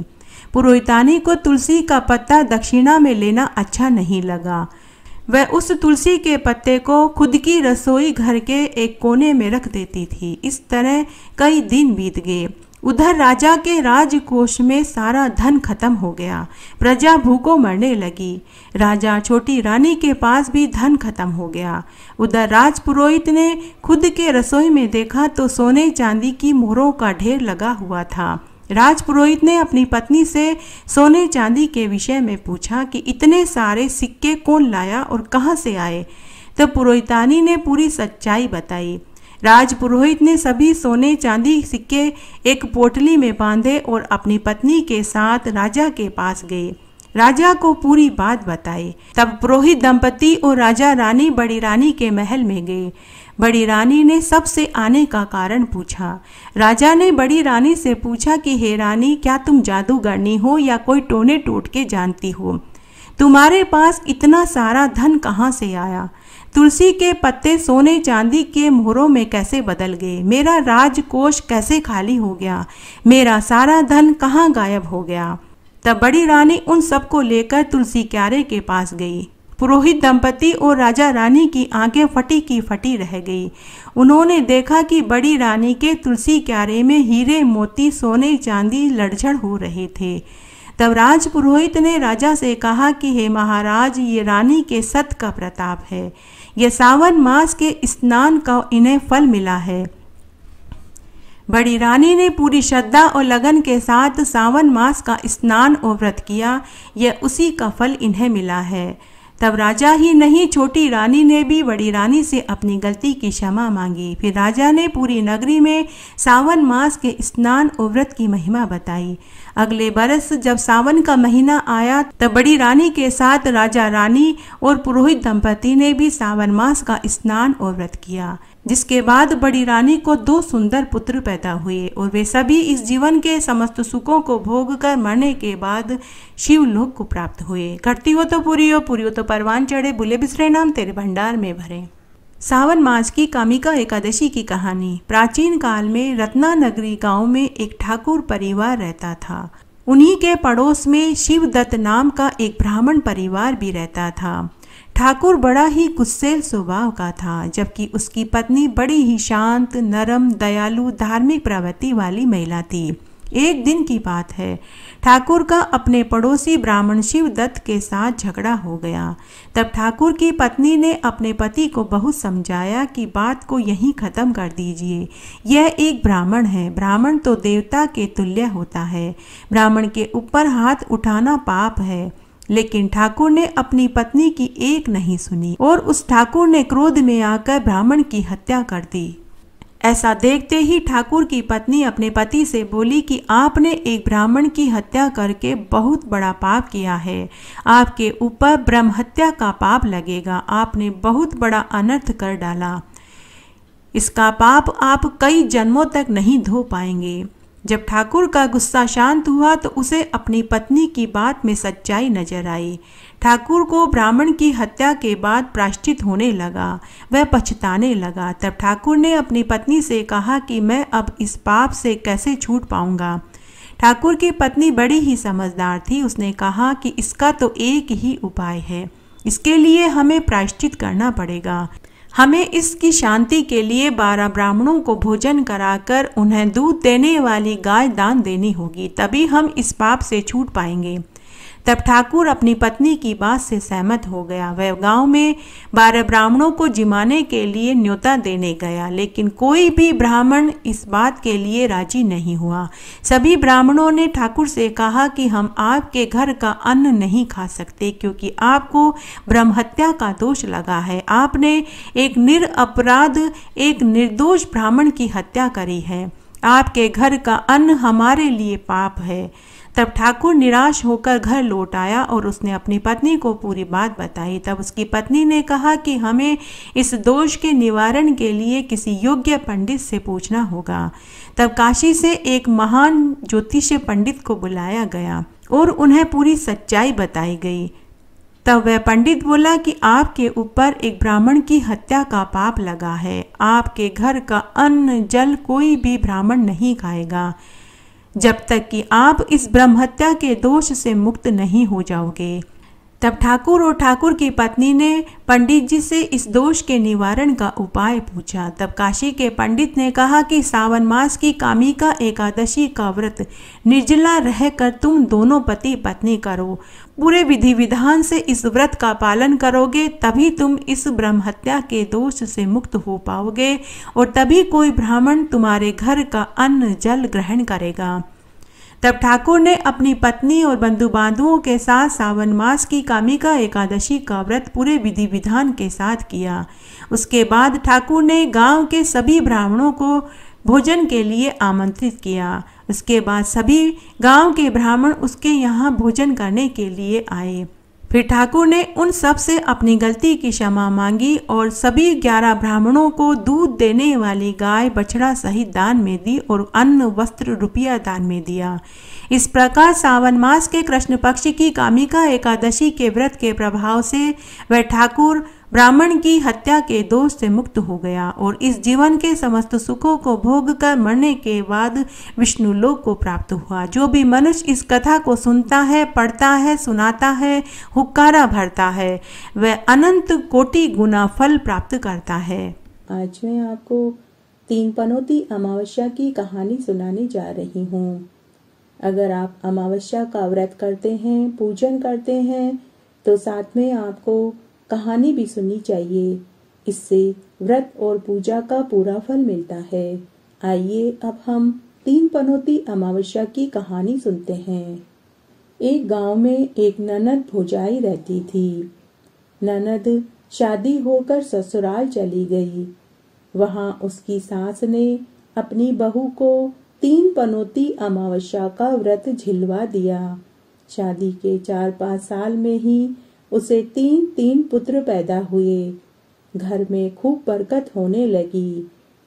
पुरोहितानी को तुलसी का पत्ता दक्षिणा में लेना अच्छा नहीं लगा वह उस तुलसी के पत्ते को खुद की रसोई घर के एक कोने में रख देती थी इस तरह कई दिन बीत गए उधर राजा के राजकोष में सारा धन खत्म हो गया प्रजा भूखों मरने लगी राजा छोटी रानी के पास भी धन खत्म हो गया उधर राजपुरोहित ने खुद के रसोई में देखा तो सोने चांदी की मोहरों का ढेर लगा हुआ था राजपुरोहित ने अपनी पत्नी से सोने चांदी के विषय में पूछा कि इतने सारे सिक्के कौन लाया और कहाँ से आए तो पुरोहितानी ने पूरी सच्चाई बताई राजपुरोहित ने सभी सोने चांदी सिक्के एक पोटली में बांधे और अपनी पत्नी के साथ राजा के पास गए राजा को पूरी बात बताई तब पुरोहित दंपति और राजा रानी बड़ी रानी के महल में गए बड़ी रानी ने सबसे आने का कारण पूछा राजा ने बड़ी रानी से पूछा कि हे रानी क्या तुम जादूगरनी हो या कोई टोने टोटके के जानती हो तुम्हारे पास इतना सारा धन कहाँ से आया तुलसी के पत्ते सोने चांदी के मोहरों में कैसे बदल गए मेरा राजकोष कैसे खाली हो गया मेरा सारा धन कहाँ गायब हो गया तब बड़ी रानी उन सबको लेकर तुलसी क्यारे के पास गई पुरोहित दंपति और राजा रानी की आंखें फटी की फटी रह गई उन्होंने देखा कि बड़ी रानी के तुलसी क्यारे में हीरे मोती सोने चांदी लड़झड़ हो रहे थे तब राज पुरोहित ने राजा से कहा कि हे महाराज ये रानी के सत का प्रताप है यह सावन मास के स्नान का इन्हें फल मिला है बड़ी रानी ने पूरी श्रद्धा और लगन के साथ सावन मास का स्नान और व्रत किया यह उसी का फल इन्हें मिला है तब राजा ही नहीं छोटी रानी ने भी बड़ी रानी से अपनी गलती की क्षमा मांगी फिर राजा ने पूरी नगरी में सावन मास के स्नान और व्रत की महिमा बताई अगले बरस जब सावन का महीना आया तब बड़ी रानी के साथ राजा रानी और पुरोहित दंपति ने भी सावन मास का स्नान और व्रत किया जिसके बाद बड़ी रानी को दो सुंदर पुत्र पैदा हुए और वे सभी इस जीवन के समस्त सुखों को भोग कर मरने के बाद शिवलोक को प्राप्त हुए करती हो तो पूरी हो पूरी हो तो परवान चढ़े बुले बिसरे नाम तेरे भंडार में भरे सावन मास की कामिका एकादशी की कहानी प्राचीन काल में रत्ना नगरी गांव में एक ठाकुर परिवार रहता था उन्हीं के पड़ोस में शिवदत्त नाम का एक ब्राह्मण परिवार भी रहता था ठाकुर बड़ा ही गुस्सेल स्वभाव का था जबकि उसकी पत्नी बड़ी ही शांत नरम दयालु धार्मिक प्रवृत्ति वाली महिला थी एक दिन की बात है ठाकुर का अपने पड़ोसी ब्राह्मण शिव दत्त के साथ झगड़ा हो गया तब ठाकुर की पत्नी ने अपने पति को बहुत समझाया कि बात को यहीं ख़त्म कर दीजिए यह एक ब्राह्मण है ब्राह्मण तो देवता के तुल्य होता है ब्राह्मण के ऊपर हाथ उठाना पाप है लेकिन ठाकुर ने अपनी पत्नी की एक नहीं सुनी और उस ठाकुर ने क्रोध में आकर ब्राह्मण की हत्या कर दी ऐसा देखते ही ठाकुर की पत्नी अपने पति से बोली कि आपने एक ब्राह्मण की हत्या करके बहुत बड़ा पाप किया है आपके ऊपर ब्रह्म हत्या का पाप लगेगा आपने बहुत बड़ा अनर्थ कर डाला इसका पाप आप कई जन्मों तक नहीं धो पाएंगे जब ठाकुर का गुस्सा शांत हुआ तो उसे अपनी पत्नी की बात में सच्चाई नजर आई ठाकुर को ब्राह्मण की हत्या के बाद प्राश्चित होने लगा वह पछताने लगा तब ठाकुर ने अपनी पत्नी से कहा कि मैं अब इस पाप से कैसे छूट पाऊंगा ठाकुर की पत्नी बड़ी ही समझदार थी उसने कहा कि इसका तो एक ही उपाय है इसके लिए हमें प्रायश्चित करना पड़ेगा हमें इसकी शांति के लिए बारह ब्राह्मणों को भोजन कराकर उन्हें दूध देने वाली गाय दान देनी होगी तभी हम इस पाप से छूट पाएंगे तब ठाकुर अपनी पत्नी की बात से सहमत हो गया वह गांव में बारह ब्राह्मणों को जिमाने के लिए न्योता देने गया लेकिन कोई भी ब्राह्मण इस बात के लिए राजी नहीं हुआ सभी ब्राह्मणों ने ठाकुर से कहा कि हम आपके घर का अन्न नहीं खा सकते क्योंकि आपको ब्रह्महत्या का दोष लगा है आपने एक निर अपराध एक निर्दोष ब्राह्मण की हत्या करी है आपके घर का अन्न हमारे लिए पाप है तब ठाकुर निराश होकर घर लौट आया और उसने अपनी पत्नी को पूरी बात बताई तब उसकी पत्नी ने कहा कि हमें इस दोष के निवारण के लिए किसी योग्य पंडित से पूछना होगा तब काशी से एक महान ज्योतिष पंडित को बुलाया गया और उन्हें पूरी सच्चाई बताई गई तब वह पंडित बोला कि आपके ऊपर एक ब्राह्मण की हत्या का पाप लगा है आपके घर का अन्न जल कोई भी ब्राह्मण नहीं खाएगा जब तक कि आप इस ब्रह्महत्या के दोष से मुक्त नहीं हो जाओगे तब ठाकुर और ठाकुर की पत्नी ने पंडित जी से इस दोष के निवारण का उपाय पूछा तब काशी के पंडित ने कहा कि सावन मास की कामिका एकादशी का व्रत निर्जला रहकर तुम दोनों पति पत्नी करो पूरे विधि विधान से इस व्रत का पालन करोगे तभी तुम इस ब्रह्म हत्या के दोष से मुक्त हो पाओगे और तभी कोई ब्राह्मण तुम्हारे घर का अन्न जल ग्रहण करेगा तब ठाकुर ने अपनी पत्नी और बंधु बांधुओं के साथ सावन मास की कामिका एकादशी का व्रत पूरे विधि विधान के साथ किया उसके बाद ठाकुर ने गांव के सभी ब्राह्मणों को भोजन के लिए आमंत्रित किया उसके बाद सभी गांव के ब्राह्मण उसके यहाँ भोजन करने के लिए आए फिर ठाकुर ने उन सब से अपनी गलती की क्षमा मांगी और सभी ग्यारह ब्राह्मणों को दूध देने वाली गाय बछड़ा सहित दान में दी और अन्न वस्त्र रुपया दान में दिया इस प्रकार सावन मास के कृष्ण पक्ष की कामिका एकादशी के व्रत के प्रभाव से वह ठाकुर ब्राह्मण की हत्या के दोष से मुक्त हो गया और इस जीवन के समस्त सुखों को भोग कर मरने के बाद विष्णु लोक को प्राप्त हुआ जो भी मनुष्य इस कथा को सुनता है पढ़ता है सुनाता है हुक्कारा भरता है वह अनंत कोटि गुना फल प्राप्त करता है आज मैं आपको तीन पनौती अमावस्या की कहानी सुनाने जा रही हूँ अगर आप अमावस्या का व्रत करते हैं पूजन करते हैं तो साथ में आपको कहानी भी सुननी चाहिए इससे व्रत और पूजा का पूरा फल मिलता है आइए अब हम तीन पनौती अमावस्या की कहानी सुनते हैं एक गांव में एक ननद भोजाई रहती थी ननद शादी होकर ससुराल चली गई वहां उसकी सास ने अपनी बहू को तीन पनौती अमावस्या का व्रत झिलवा दिया शादी के चार पाँच साल में ही उसे तीन तीन पुत्र पैदा हुए घर में खूब बरकत होने लगी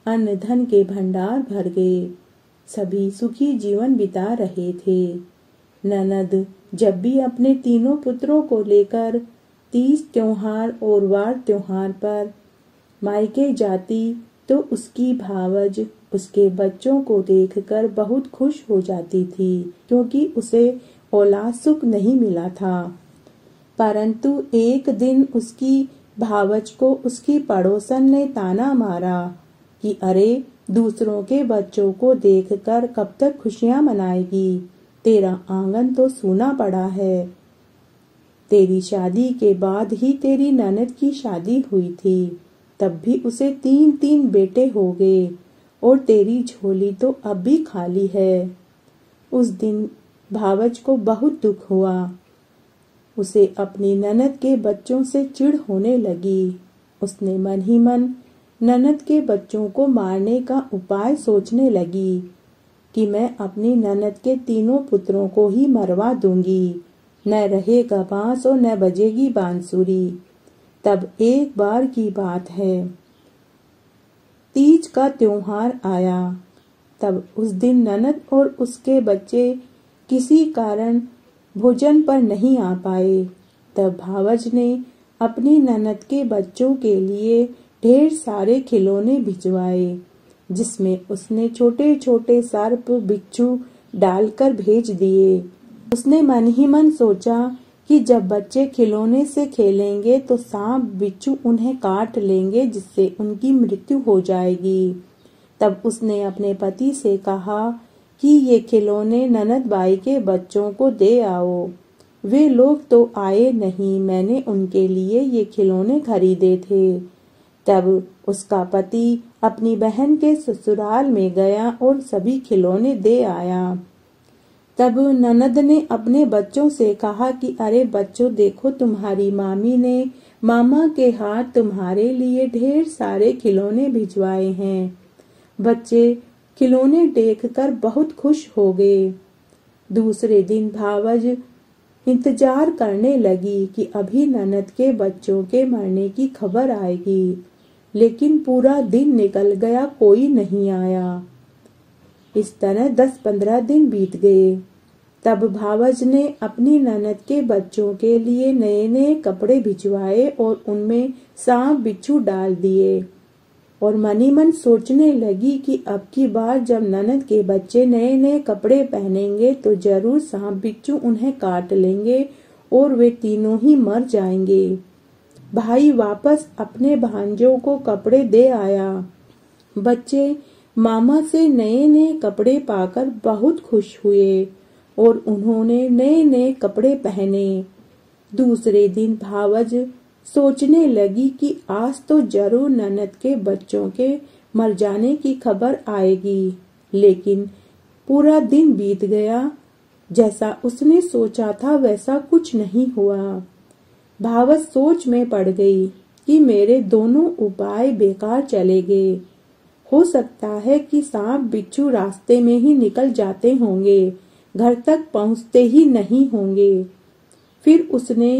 अन्न धन के भंडार भर गए सभी सुखी जीवन बिता रहे थे ननद जब भी अपने तीनों पुत्रों को लेकर तीज त्योहार और वार त्योहार पर मायके जाती तो उसकी भावज उसके बच्चों को देखकर बहुत खुश हो जाती थी क्योंकि उसे औलाद सुख नहीं मिला था परंतु एक दिन उसकी भावच को उसकी पड़ोसन ने ताना मारा कि अरे दूसरों के बच्चों को देखकर कब तक खुशियां मनाएगी तेरा आंगन तो सूना पड़ा है तेरी शादी के बाद ही तेरी ननद की शादी हुई थी तब भी उसे तीन तीन बेटे हो गए और तेरी झोली तो अब भी खाली है उस दिन भावच को बहुत दुख हुआ उसे अपनी ननद के बच्चों से चिढ़ होने लगी उसने मन ही मन ननद के बच्चों को मारने का उपाय सोचने लगी कि मैं अपनी ननद के तीनों पुत्रों को ही मरवा दूंगी न रहेगा बांस और न बजेगी बांसुरी तब एक बार की बात है तीज का त्योहार आया तब उस दिन ननद और उसके बच्चे किसी कारण भोजन पर नहीं आ पाए तब भावज ने अपनी ननद के बच्चों के लिए ढेर सारे खिलौने भिजवाए जिसमें उसने छोटे छोटे सर्प बिच्छू डालकर भेज दिए उसने मन ही मन सोचा कि जब बच्चे खिलौने से खेलेंगे तो सांप बिच्छू उन्हें काट लेंगे जिससे उनकी मृत्यु हो जाएगी तब उसने अपने पति से कहा कि ये खिलौने ननद बाई के बच्चों को दे आओ वे लोग तो आए नहीं मैंने उनके लिए ये खिलौने खरीदे थे तब उसका पति अपनी बहन के ससुराल में गया और सभी खिलौने दे आया तब ननद ने अपने बच्चों से कहा कि अरे बच्चों देखो तुम्हारी मामी ने मामा के हाथ तुम्हारे लिए ढेर सारे खिलौने भिजवाए हैं बच्चे खिलौने देखकर बहुत खुश हो गए दूसरे दिन भावज इंतजार करने लगी कि अभी ननद के बच्चों के मरने की खबर आएगी लेकिन पूरा दिन निकल गया कोई नहीं आया इस तरह दस पंद्रह दिन बीत गए तब भावज ने अपनी ननद के बच्चों के लिए नए नए कपड़े भिजवाए और उनमें सांप बिच्छू डाल दिए और मनी मन सोचने लगी कि अब की बार जब ननद के बच्चे नए नए कपड़े पहनेंगे तो जरूर सांप बिच्छू उन्हें काट लेंगे और वे तीनों ही मर जाएंगे भाई वापस अपने भांजों को कपड़े दे आया बच्चे मामा से नए नए कपड़े पाकर बहुत खुश हुए और उन्होंने नए नए कपड़े पहने दूसरे दिन भावज सोचने लगी कि आज तो जरूर ननद के बच्चों के मर जाने की खबर आएगी लेकिन पूरा दिन बीत गया जैसा उसने सोचा था वैसा कुछ नहीं हुआ भावत सोच में पड़ गई कि मेरे दोनों उपाय बेकार चले गए हो सकता है कि सांप बिच्छू रास्ते में ही निकल जाते होंगे घर तक पहुंचते ही नहीं होंगे फिर उसने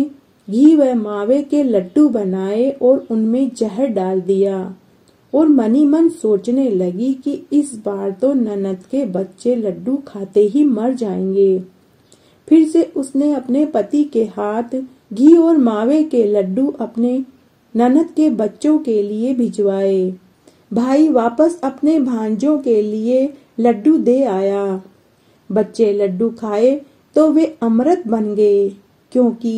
घी व मावे के लड्डू बनाए और उनमें जहर डाल दिया और मनी मन सोचने लगी कि इस बार तो ननद के बच्चे लड्डू खाते ही मर जाएंगे फिर से उसने अपने पति के हाथ घी और मावे के लड्डू अपने ननद के बच्चों के लिए भिजवाए भाई वापस अपने भांजों के लिए लड्डू दे आया बच्चे लड्डू खाए तो वे अमृत बन गए क्योंकि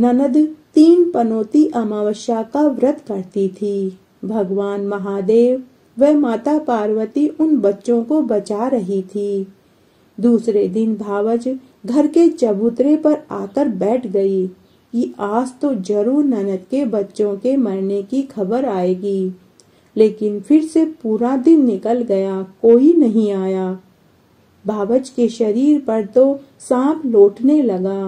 ननद तीन पनोती अमावस्या का व्रत करती थी भगवान महादेव व माता पार्वती उन बच्चों को बचा रही थी दूसरे दिन भावज घर के चबूतरे पर आकर बैठ गई कि आज तो जरूर ननद के बच्चों के मरने की खबर आएगी लेकिन फिर से पूरा दिन निकल गया कोई नहीं आया भावच के शरीर पर तो सांप लौटने लगा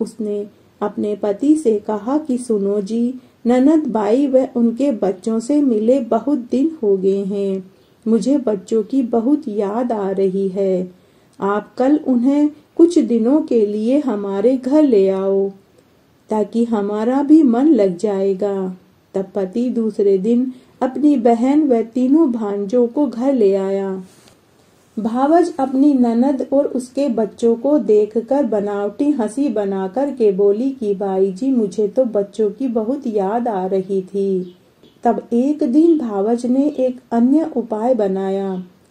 उसने अपने पति से कहा कि सुनो जी ननद बाई व उनके बच्चों से मिले बहुत दिन हो गए हैं मुझे बच्चों की बहुत याद आ रही है आप कल उन्हें कुछ दिनों के लिए हमारे घर ले आओ ताकि हमारा भी मन लग जाएगा तब पति दूसरे दिन अपनी बहन व तीनों भांजों को घर ले आया भावज अपनी ननद और उसके बच्चों को देखकर बनावटी हंसी बनाकर के बोली कि भाई जी मुझे तो बच्चों की बहुत याद आ रही थी तब एक दिन भावज ने एक अन्य उपाय बनाया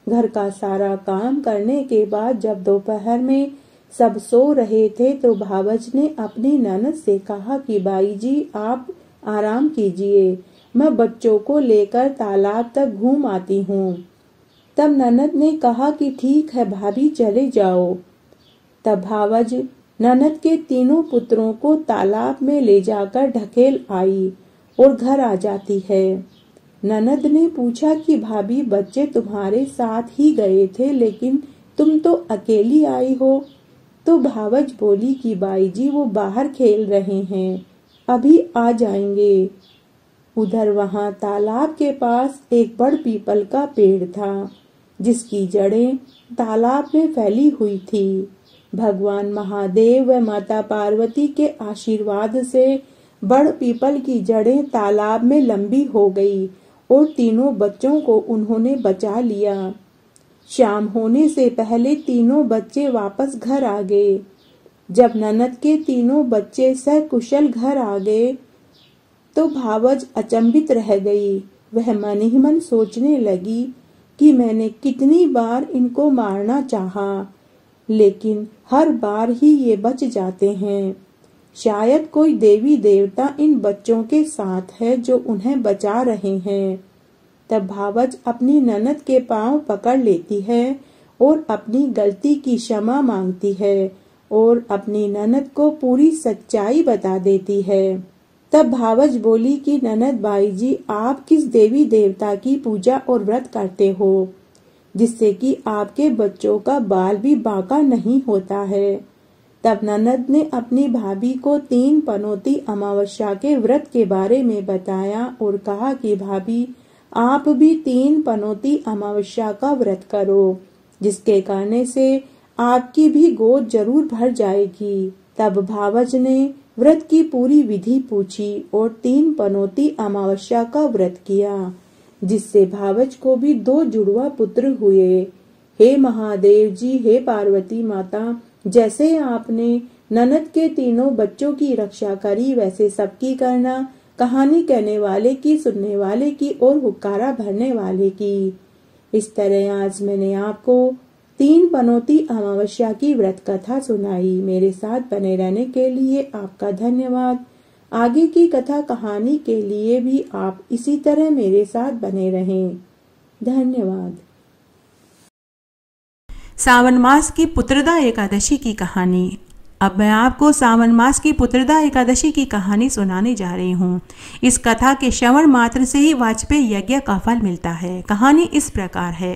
घर का सारा काम करने के बाद जब दोपहर में सब सो रहे थे तो भावज ने अपनी ननद से कहा कि भाई जी आप आराम कीजिए मैं बच्चों को लेकर तालाब तक घूम आती हूँ तब ननद ने कहा कि ठीक है भाभी चले जाओ तब भावज ननद के तीनों पुत्रों को तालाब में ले जाकर ढकेल आई और घर आ जाती है ननद ने पूछा कि भाभी बच्चे तुम्हारे साथ ही गए थे लेकिन तुम तो अकेली आई हो तो भावज बोली कि बाई जी वो बाहर खेल रहे हैं अभी आ जाएंगे उधर वहां तालाब के पास एक बड़ पीपल का पेड़ था जिसकी जड़ें तालाब में फैली हुई थी भगवान महादेव व माता पार्वती के आशीर्वाद से बड़ पीपल की जड़ें तालाब में लंबी हो गई और तीनों बच्चों को उन्होंने बचा लिया शाम होने से पहले तीनों बच्चे वापस घर आ गए जब ननद के तीनों बच्चे सकुशल घर आ गए तो भावज अचंभित रह गई वह मन ही मन सोचने लगी कि मैंने कितनी बार इनको मारना चाहा लेकिन हर बार ही ये बच जाते हैं शायद कोई देवी देवता इन बच्चों के साथ है जो उन्हें बचा रहे हैं तब भावज अपनी ननद के पांव पकड़ लेती है और अपनी गलती की क्षमा मांगती है और अपनी ननद को पूरी सच्चाई बता देती है तब भावज बोली कि ननद भाई जी आप किस देवी देवता की पूजा और व्रत करते हो जिससे कि आपके बच्चों का बाल भी बाका नहीं होता है तब ननद ने अपनी भाभी को तीन पनौती अमावस्या के व्रत के बारे में बताया और कहा कि भाभी आप भी तीन पनौती अमावस्या का व्रत करो जिसके करने से आपकी भी गोद जरूर भर जाएगी तब भावज ने व्रत की पूरी विधि पूछी और तीन पनौती अमावस्या का व्रत किया जिससे भावच को भी दो जुड़वा पुत्र हुए हे महादेव जी हे पार्वती माता जैसे आपने ननद के तीनों बच्चों की रक्षा करी वैसे सबकी करना कहानी कहने वाले की सुनने वाले की और हुकारा भरने वाले की इस तरह आज मैंने आपको तीन पनौती अमावस्या की व्रत कथा सुनाई मेरे साथ बने रहने के लिए आपका धन्यवाद आगे की कथा कहानी के लिए भी आप इसी तरह मेरे साथ बने रहें धन्यवाद सावन मास की पुत्रदा एकादशी की कहानी अब मैं आपको सावन मास की पुत्रदा एकादशी की कहानी सुनाने जा रही हूँ इस कथा के श्रवण मात्र से ही वाजपेयी यज्ञ का फल मिलता है कहानी इस प्रकार है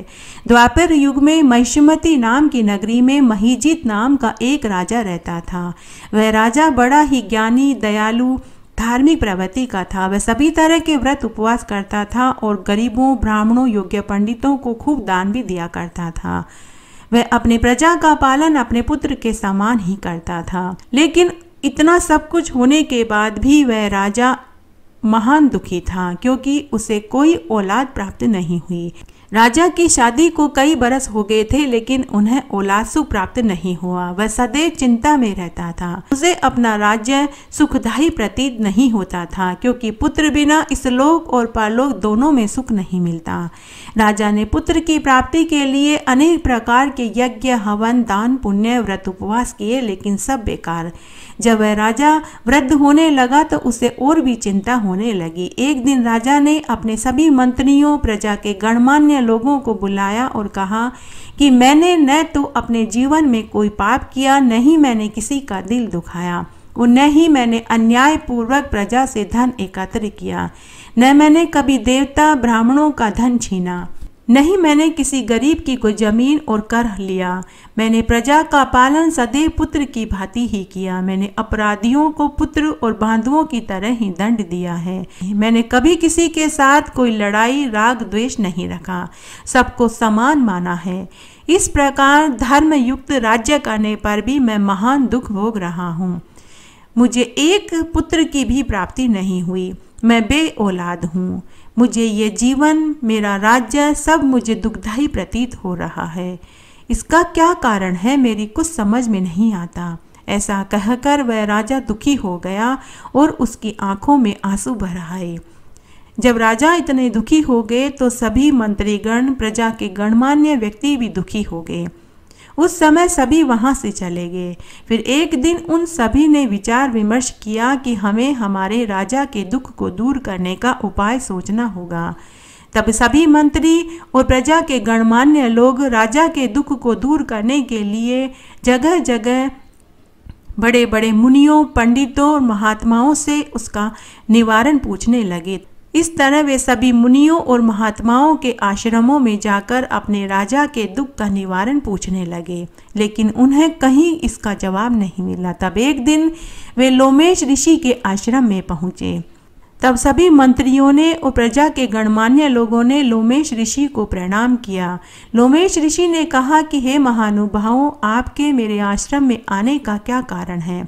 द्वापर युग में महिष्मती नाम की नगरी में महिजीत नाम का एक राजा रहता था वह राजा बड़ा ही ज्ञानी दयालु धार्मिक प्रवृत्ति का था वह सभी तरह के व्रत उपवास करता था और गरीबों ब्राह्मणों योग्य पंडितों को खूब दान भी दिया करता था वह अपने प्रजा का पालन अपने पुत्र के समान ही करता था लेकिन इतना सब कुछ होने के बाद भी वह राजा महान दुखी था क्योंकि उसे कोई औलाद प्राप्त नहीं हुई राजा की शादी को कई बरस हो गए थे लेकिन उन्हें ओलासु प्राप्त नहीं हुआ वह सदैव चिंता में रहता था उसे अपना राज्य सुखदायी प्रतीत नहीं होता था क्योंकि पुत्र बिना इस लोक और परलोक दोनों में सुख नहीं मिलता राजा ने पुत्र की प्राप्ति के लिए अनेक प्रकार के यज्ञ हवन दान पुण्य व्रत उपवास किए लेकिन सब बेकार जब वह राजा वृद्ध होने लगा तो उसे और भी चिंता होने लगी एक दिन राजा ने अपने सभी मंत्रियों प्रजा के गणमान्य लोगों को बुलाया और कहा कि मैंने न तो अपने जीवन में कोई पाप किया न ही मैंने किसी का दिल दुखाया और न ही मैंने अन्यायपूर्वक प्रजा से धन एकत्र किया न मैंने कभी देवता ब्राह्मणों का धन छीना नहीं मैंने किसी गरीब की कोई जमीन और कर लिया मैंने प्रजा का पालन सदैव पुत्र की भांति ही किया मैंने अपराधियों को पुत्र और बांधुओं की तरह ही दंड दिया है मैंने कभी किसी के साथ कोई लड़ाई राग द्वेष नहीं रखा सबको समान माना है इस प्रकार धर्म युक्त राज्य करने पर भी मैं महान दुख भोग रहा हूँ मुझे एक पुत्र की भी प्राप्ति नहीं हुई मैं बे औलाद हूँ मुझे ये जीवन मेरा राज्य सब मुझे दुखदाई प्रतीत हो रहा है इसका क्या कारण है मेरी कुछ समझ में नहीं आता ऐसा कहकर वह राजा दुखी हो गया और उसकी आंखों में आंसू भर आए जब राजा इतने दुखी हो गए तो सभी मंत्रीगण प्रजा के गणमान्य व्यक्ति भी दुखी हो गए उस समय सभी वहाँ से चले गए फिर एक दिन उन सभी ने विचार विमर्श किया कि हमें हमारे राजा के दुख को दूर करने का उपाय सोचना होगा तब सभी मंत्री और प्रजा के गणमान्य लोग राजा के दुख को दूर करने के लिए जगह जगह बड़े बड़े मुनियों पंडितों और महात्माओं से उसका निवारण पूछने लगे इस तरह वे सभी मुनियों और महात्माओं के आश्रमों में जाकर अपने राजा के दुख का निवारण पूछने लगे लेकिन उन्हें कहीं इसका जवाब नहीं मिला तब एक दिन वे लोमेश ऋषि के आश्रम में पहुँचे तब सभी मंत्रियों ने और प्रजा के गणमान्य लोगों ने लोमेश ऋषि को प्रणाम किया लोमेश ऋषि ने कहा कि हे महानुभावों आपके मेरे आश्रम में आने का क्या कारण है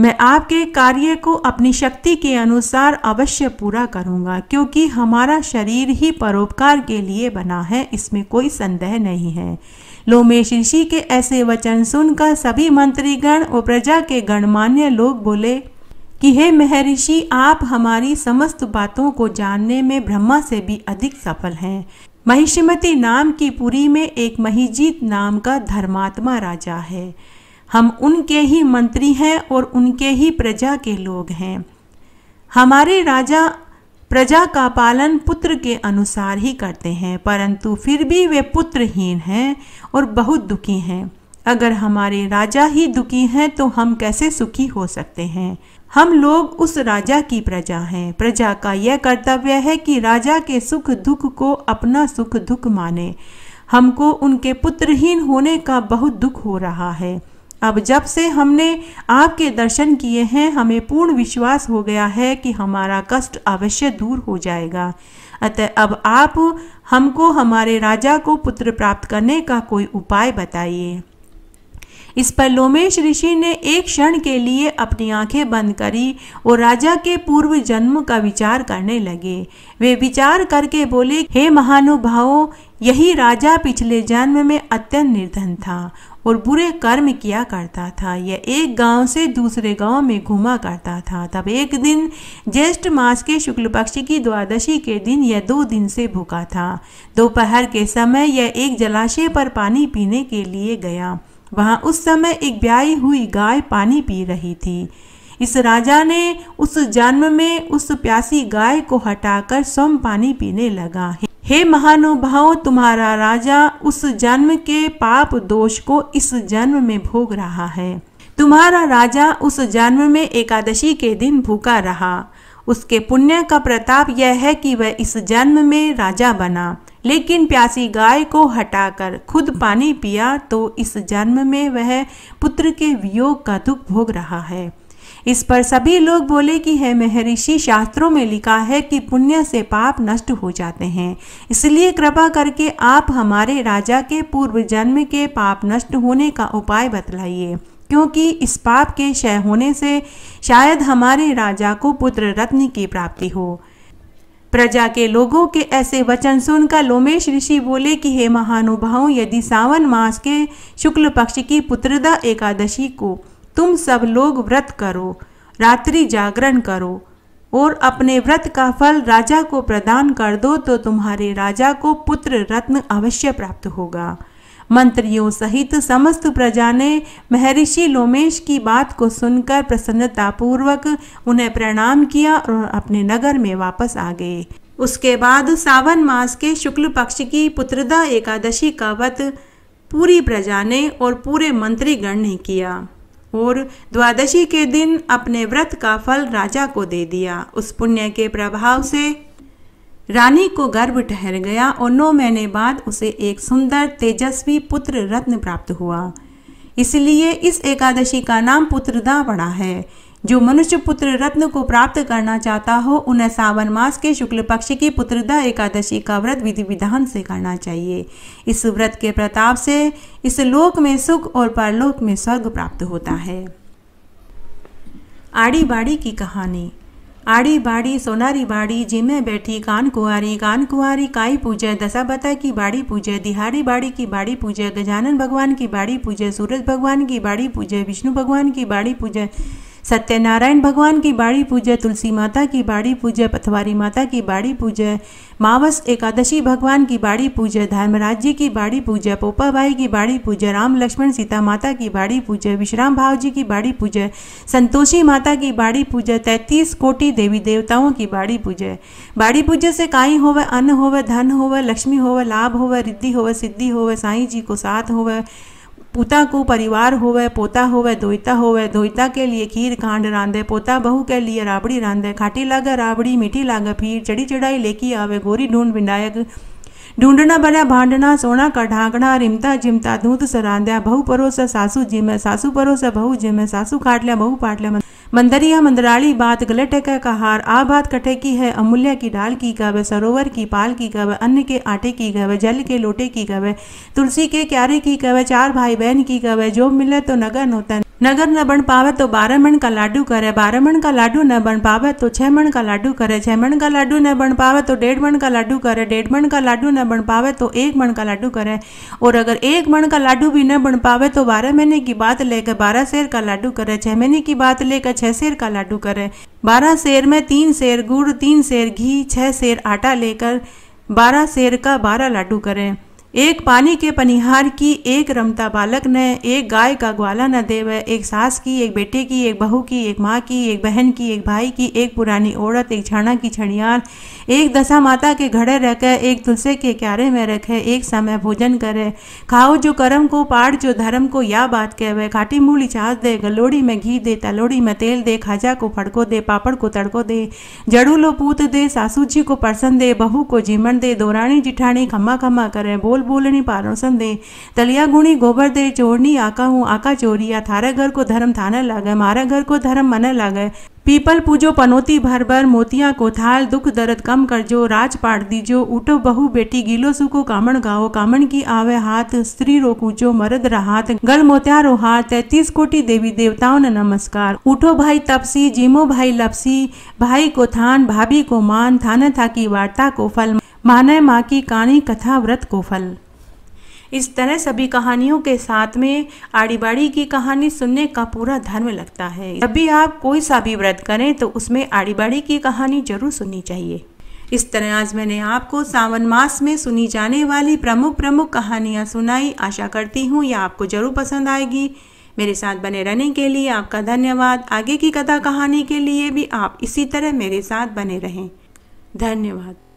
मैं आपके कार्य को अपनी शक्ति के अनुसार अवश्य पूरा करूंगा क्योंकि हमारा शरीर ही परोपकार के लिए बना है इसमें कोई संदेह नहीं है लोमेश ऋषि के ऐसे वचन सुनकर सभी मंत्रीगण और प्रजा के गणमान्य लोग बोले कि हे महर्षि आप हमारी समस्त बातों को जानने में ब्रह्मा से भी अधिक सफल हैं महिष्मती नाम की पुरी में एक महिजीत नाम का धर्मात्मा राजा है हम उनके ही मंत्री हैं और उनके ही प्रजा के लोग हैं हमारे राजा प्रजा का पालन पुत्र के अनुसार ही करते हैं परंतु फिर भी वे पुत्रहीन हैं और बहुत दुखी हैं अगर हमारे राजा ही दुखी हैं तो हम कैसे सुखी हो सकते हैं हम लोग उस राजा की प्रजा हैं प्रजा का यह कर्तव्य है कि राजा के सुख दुख को अपना सुख दुख माने हमको उनके पुत्रहीन होने का बहुत दुख हो रहा है अब जब से हमने आपके दर्शन किए हैं हमें पूर्ण विश्वास हो गया है कि हमारा कष्ट अवश्य दूर हो जाएगा अतः अब आप हमको हमारे राजा को पुत्र प्राप्त करने का कोई उपाय बताइए इस पर लोमेश ऋषि ने एक क्षण के लिए अपनी आंखें बंद करी और राजा के पूर्व जन्म का विचार करने लगे वे विचार करके बोले हे महानुभावों यही राजा पिछले जन्म में अत्यंत निर्धन था और बुरे कर्म किया करता था यह एक गांव से दूसरे गांव में घूमा करता था तब एक दिन ज्येष्ठ मास के शुक्ल पक्ष की द्वादशी के दिन यह दो दिन से भूखा था दोपहर के समय यह एक जलाशय पर पानी पीने के लिए गया वहाँ उस समय एक ब्याई हुई गाय पानी पी रही थी इस राजा ने उस जन्म में उस प्यासी गाय को हटाकर स्वयं पानी पीने लगा है हे महानुभाव तुम्हारा राजा उस जन्म के पाप दोष को इस जन्म में भोग रहा है तुम्हारा राजा उस जन्म में एकादशी के दिन भूखा रहा उसके पुण्य का प्रताप यह है कि वह इस जन्म में राजा बना लेकिन प्यासी गाय को हटाकर खुद पानी पिया तो इस जन्म में वह पुत्र के वियोग का दुख भोग रहा है इस पर सभी लोग बोले कि है महर्षि शास्त्रों में लिखा है कि पुण्य से पाप नष्ट हो जाते हैं इसलिए कृपा करके आप हमारे राजा के पूर्व जन्म के पाप नष्ट होने का उपाय बतलाइए क्योंकि इस पाप के क्षय होने से शायद हमारे राजा को पुत्र रत्न की प्राप्ति हो प्रजा के लोगों के ऐसे वचन सुनकर लोमेश ऋषि बोले कि हे महानुभाव यदि सावन मास के शुक्ल पक्ष की पुत्रदा एकादशी को तुम सब लोग व्रत करो रात्रि जागरण करो और अपने व्रत का फल राजा को प्रदान कर दो तो तुम्हारे राजा को पुत्र रत्न अवश्य प्राप्त होगा मंत्रियों सहित समस्त प्रजा ने महर्षि लोमेश की बात को सुनकर प्रसन्नतापूर्वक उन्हें प्रणाम किया और अपने नगर में वापस आ गए उसके बाद सावन मास के शुक्ल पक्ष की पुत्रदा एकादशी का व्रत पूरी प्रजा ने और पूरे मंत्रीगण ने किया और द्वादशी के दिन अपने व्रत का फल राजा को दे दिया उस पुण्य के प्रभाव से रानी को गर्भ ठहर गया और नौ महीने बाद उसे एक सुंदर तेजस्वी पुत्र रत्न प्राप्त हुआ इसलिए इस एकादशी का नाम पुत्रदा पड़ा है जो मनुष्य पुत्र रत्न को प्राप्त करना चाहता हो उन्हें सावन मास के शुक्ल पक्ष की पुत्रदा एकादशी का व्रत विधि विधान से करना चाहिए इस व्रत के प्रताप से इस लोक में सुख और परलोक में स्वर्ग प्राप्त होता है आड़ी बाड़ी की कहानी आड़ी बाड़ी सोनारी बाड़ी जिमे बैठी कान कुंवारी कान कुआरी काई पूजय बता की बाड़ी पूजय दिहाड़ी बाड़ी की बाड़ी पूजय गजानन भगवान की बाड़ी पूजय सूरज भगवान की बाड़ी पूजय विष्णु भगवान की बाड़ी पूजय सत्यनारायण भगवान की बाड़ी पूजा तुलसी माता की बाड़ी पूजा पथवारी माता की बाड़ी पूजा मावस एकादशी भगवान की बाड़ी पूजा धर्मराज जी की बाड़ी पोपा पोपाबाई की बाड़ी पूजा राम लक्ष्मण सीता माता की बाड़ी पूजा विश्राम भाव जी की बाड़ी पूजा संतोषी माता की बाड़ी पूजा तैतीस कोटि देवी देवताओं की बाड़ी पूजा बाड़ी पूजा से काई होवे अन्न होवे धन होवे लक्ष्मी होवे लाभ होवे रिद्धि होवे सिद्धि होवे साई जी को साथ होवे पुता को परिवार होवे पोता होवे दोहिता होवे दोहिता के लिए खीर खांड रांधे पोता बहू के लिए राबड़ी रांधे खाटी लागे राबड़ी मीठी लागे फिर चढ़ी चढ़ाई लेके आवे गोरी ढूंढ विनायक ढूंढना बना भांडना सोना का ढांकना रिमता जिमता धूत सरांध्या बहू परोसा सासू जिमे सासू परोसा बहू जिमे सासू खाट लिया बहू पाट लिया मंदरिया मंदराली बात गलटे का कहार आ बात कटे की है अमूल्य की डाल की गावे सरोवर की पाल की गावे अन्न के आटे की गावे जल के लोटे की गावे तुलसी के क्यारे की गावे चार भाई बहन की गावे जो मिले तो नगन होता नगर न बन पावे तो बारह मण का लाडू करे बारह मण का लाडू न बन पावे तो छः मण का लाडू करे छः मण का लाडू न बन पावे तो डेढ़ मण का लाडू करे डेढ़ मण का लाडू न बन पावे तो एक मण का लाडू करे और अगर एक मण का लाडू भी न बन पावे तो बारह महीने की बात लेकर बारह शेर का लाडू करे छः महीने की बात लेकर छः शेर का लाडू करे बारह शेर में तीन शेर गुड़ तीन शेर घी छः शेर आटा लेकर बारह शेर का बारह लाडू करें एक पानी के पनिहार की एक रमता बालक ने एक गाय का ग्वाला न दे एक सास की एक बेटे की एक बहू की एक माँ की एक बहन की एक भाई की एक पुरानी औरत एक छाना की छड़ियाल एक दशा माता के घड़े रखे एक तुलसी के क्यारे में रखे एक समय भोजन करे खाओ जो कर्म को पाठ जो धर्म को या बात कहवे खाटी मूली छाछ दे गलोड़ी में घी दे तलोड़ी में तेल दे खाजा को फड़को दे पापड़ को तड़को दे जड़ू लो पूत दे सासू जी को परसन दे बहू को जीमण दे दौरानी जिठानी खम्मा खम्मा करे बोल बोलनी पारोसन दे तलिया गुणी गोबर दे चोरनी आका हूँ आका चोरिया थारा घर को धर्म थाने लागे मारा घर को धर्म मने लागे पीपल पूजो पनोती भर भर मोतिया को थाल दुख दर्द कम कर जो राज पाट दीजो उठो बहु बेटी गीलो सुको कामण गाओ कामण की आवे हाथ स्त्री रो कूचो मरद राहत गल मोत्या रो हार तैतीस कोटि देवी देवताओं ने नमस्कार उठो भाई तपसी जीमो भाई लपसी भाई को थान भाभी को मान थाने था की वार्ता को फल माने माँ की कहानी कथा व्रत को फल इस तरह सभी कहानियों के साथ में आड़ी बाड़ी की कहानी सुनने का पूरा धर्म लगता है जब भी आप कोई सा भी व्रत करें तो उसमें आड़ी बाड़ी की कहानी जरूर सुननी चाहिए इस तरह आज मैंने आपको सावन मास में सुनी जाने वाली प्रमुख प्रमुख कहानियाँ सुनाई आशा करती हूँ यह आपको जरूर पसंद आएगी मेरे साथ बने रहने के लिए आपका धन्यवाद आगे की कथा कहानी के लिए भी आप इसी तरह मेरे साथ बने रहें धन्यवाद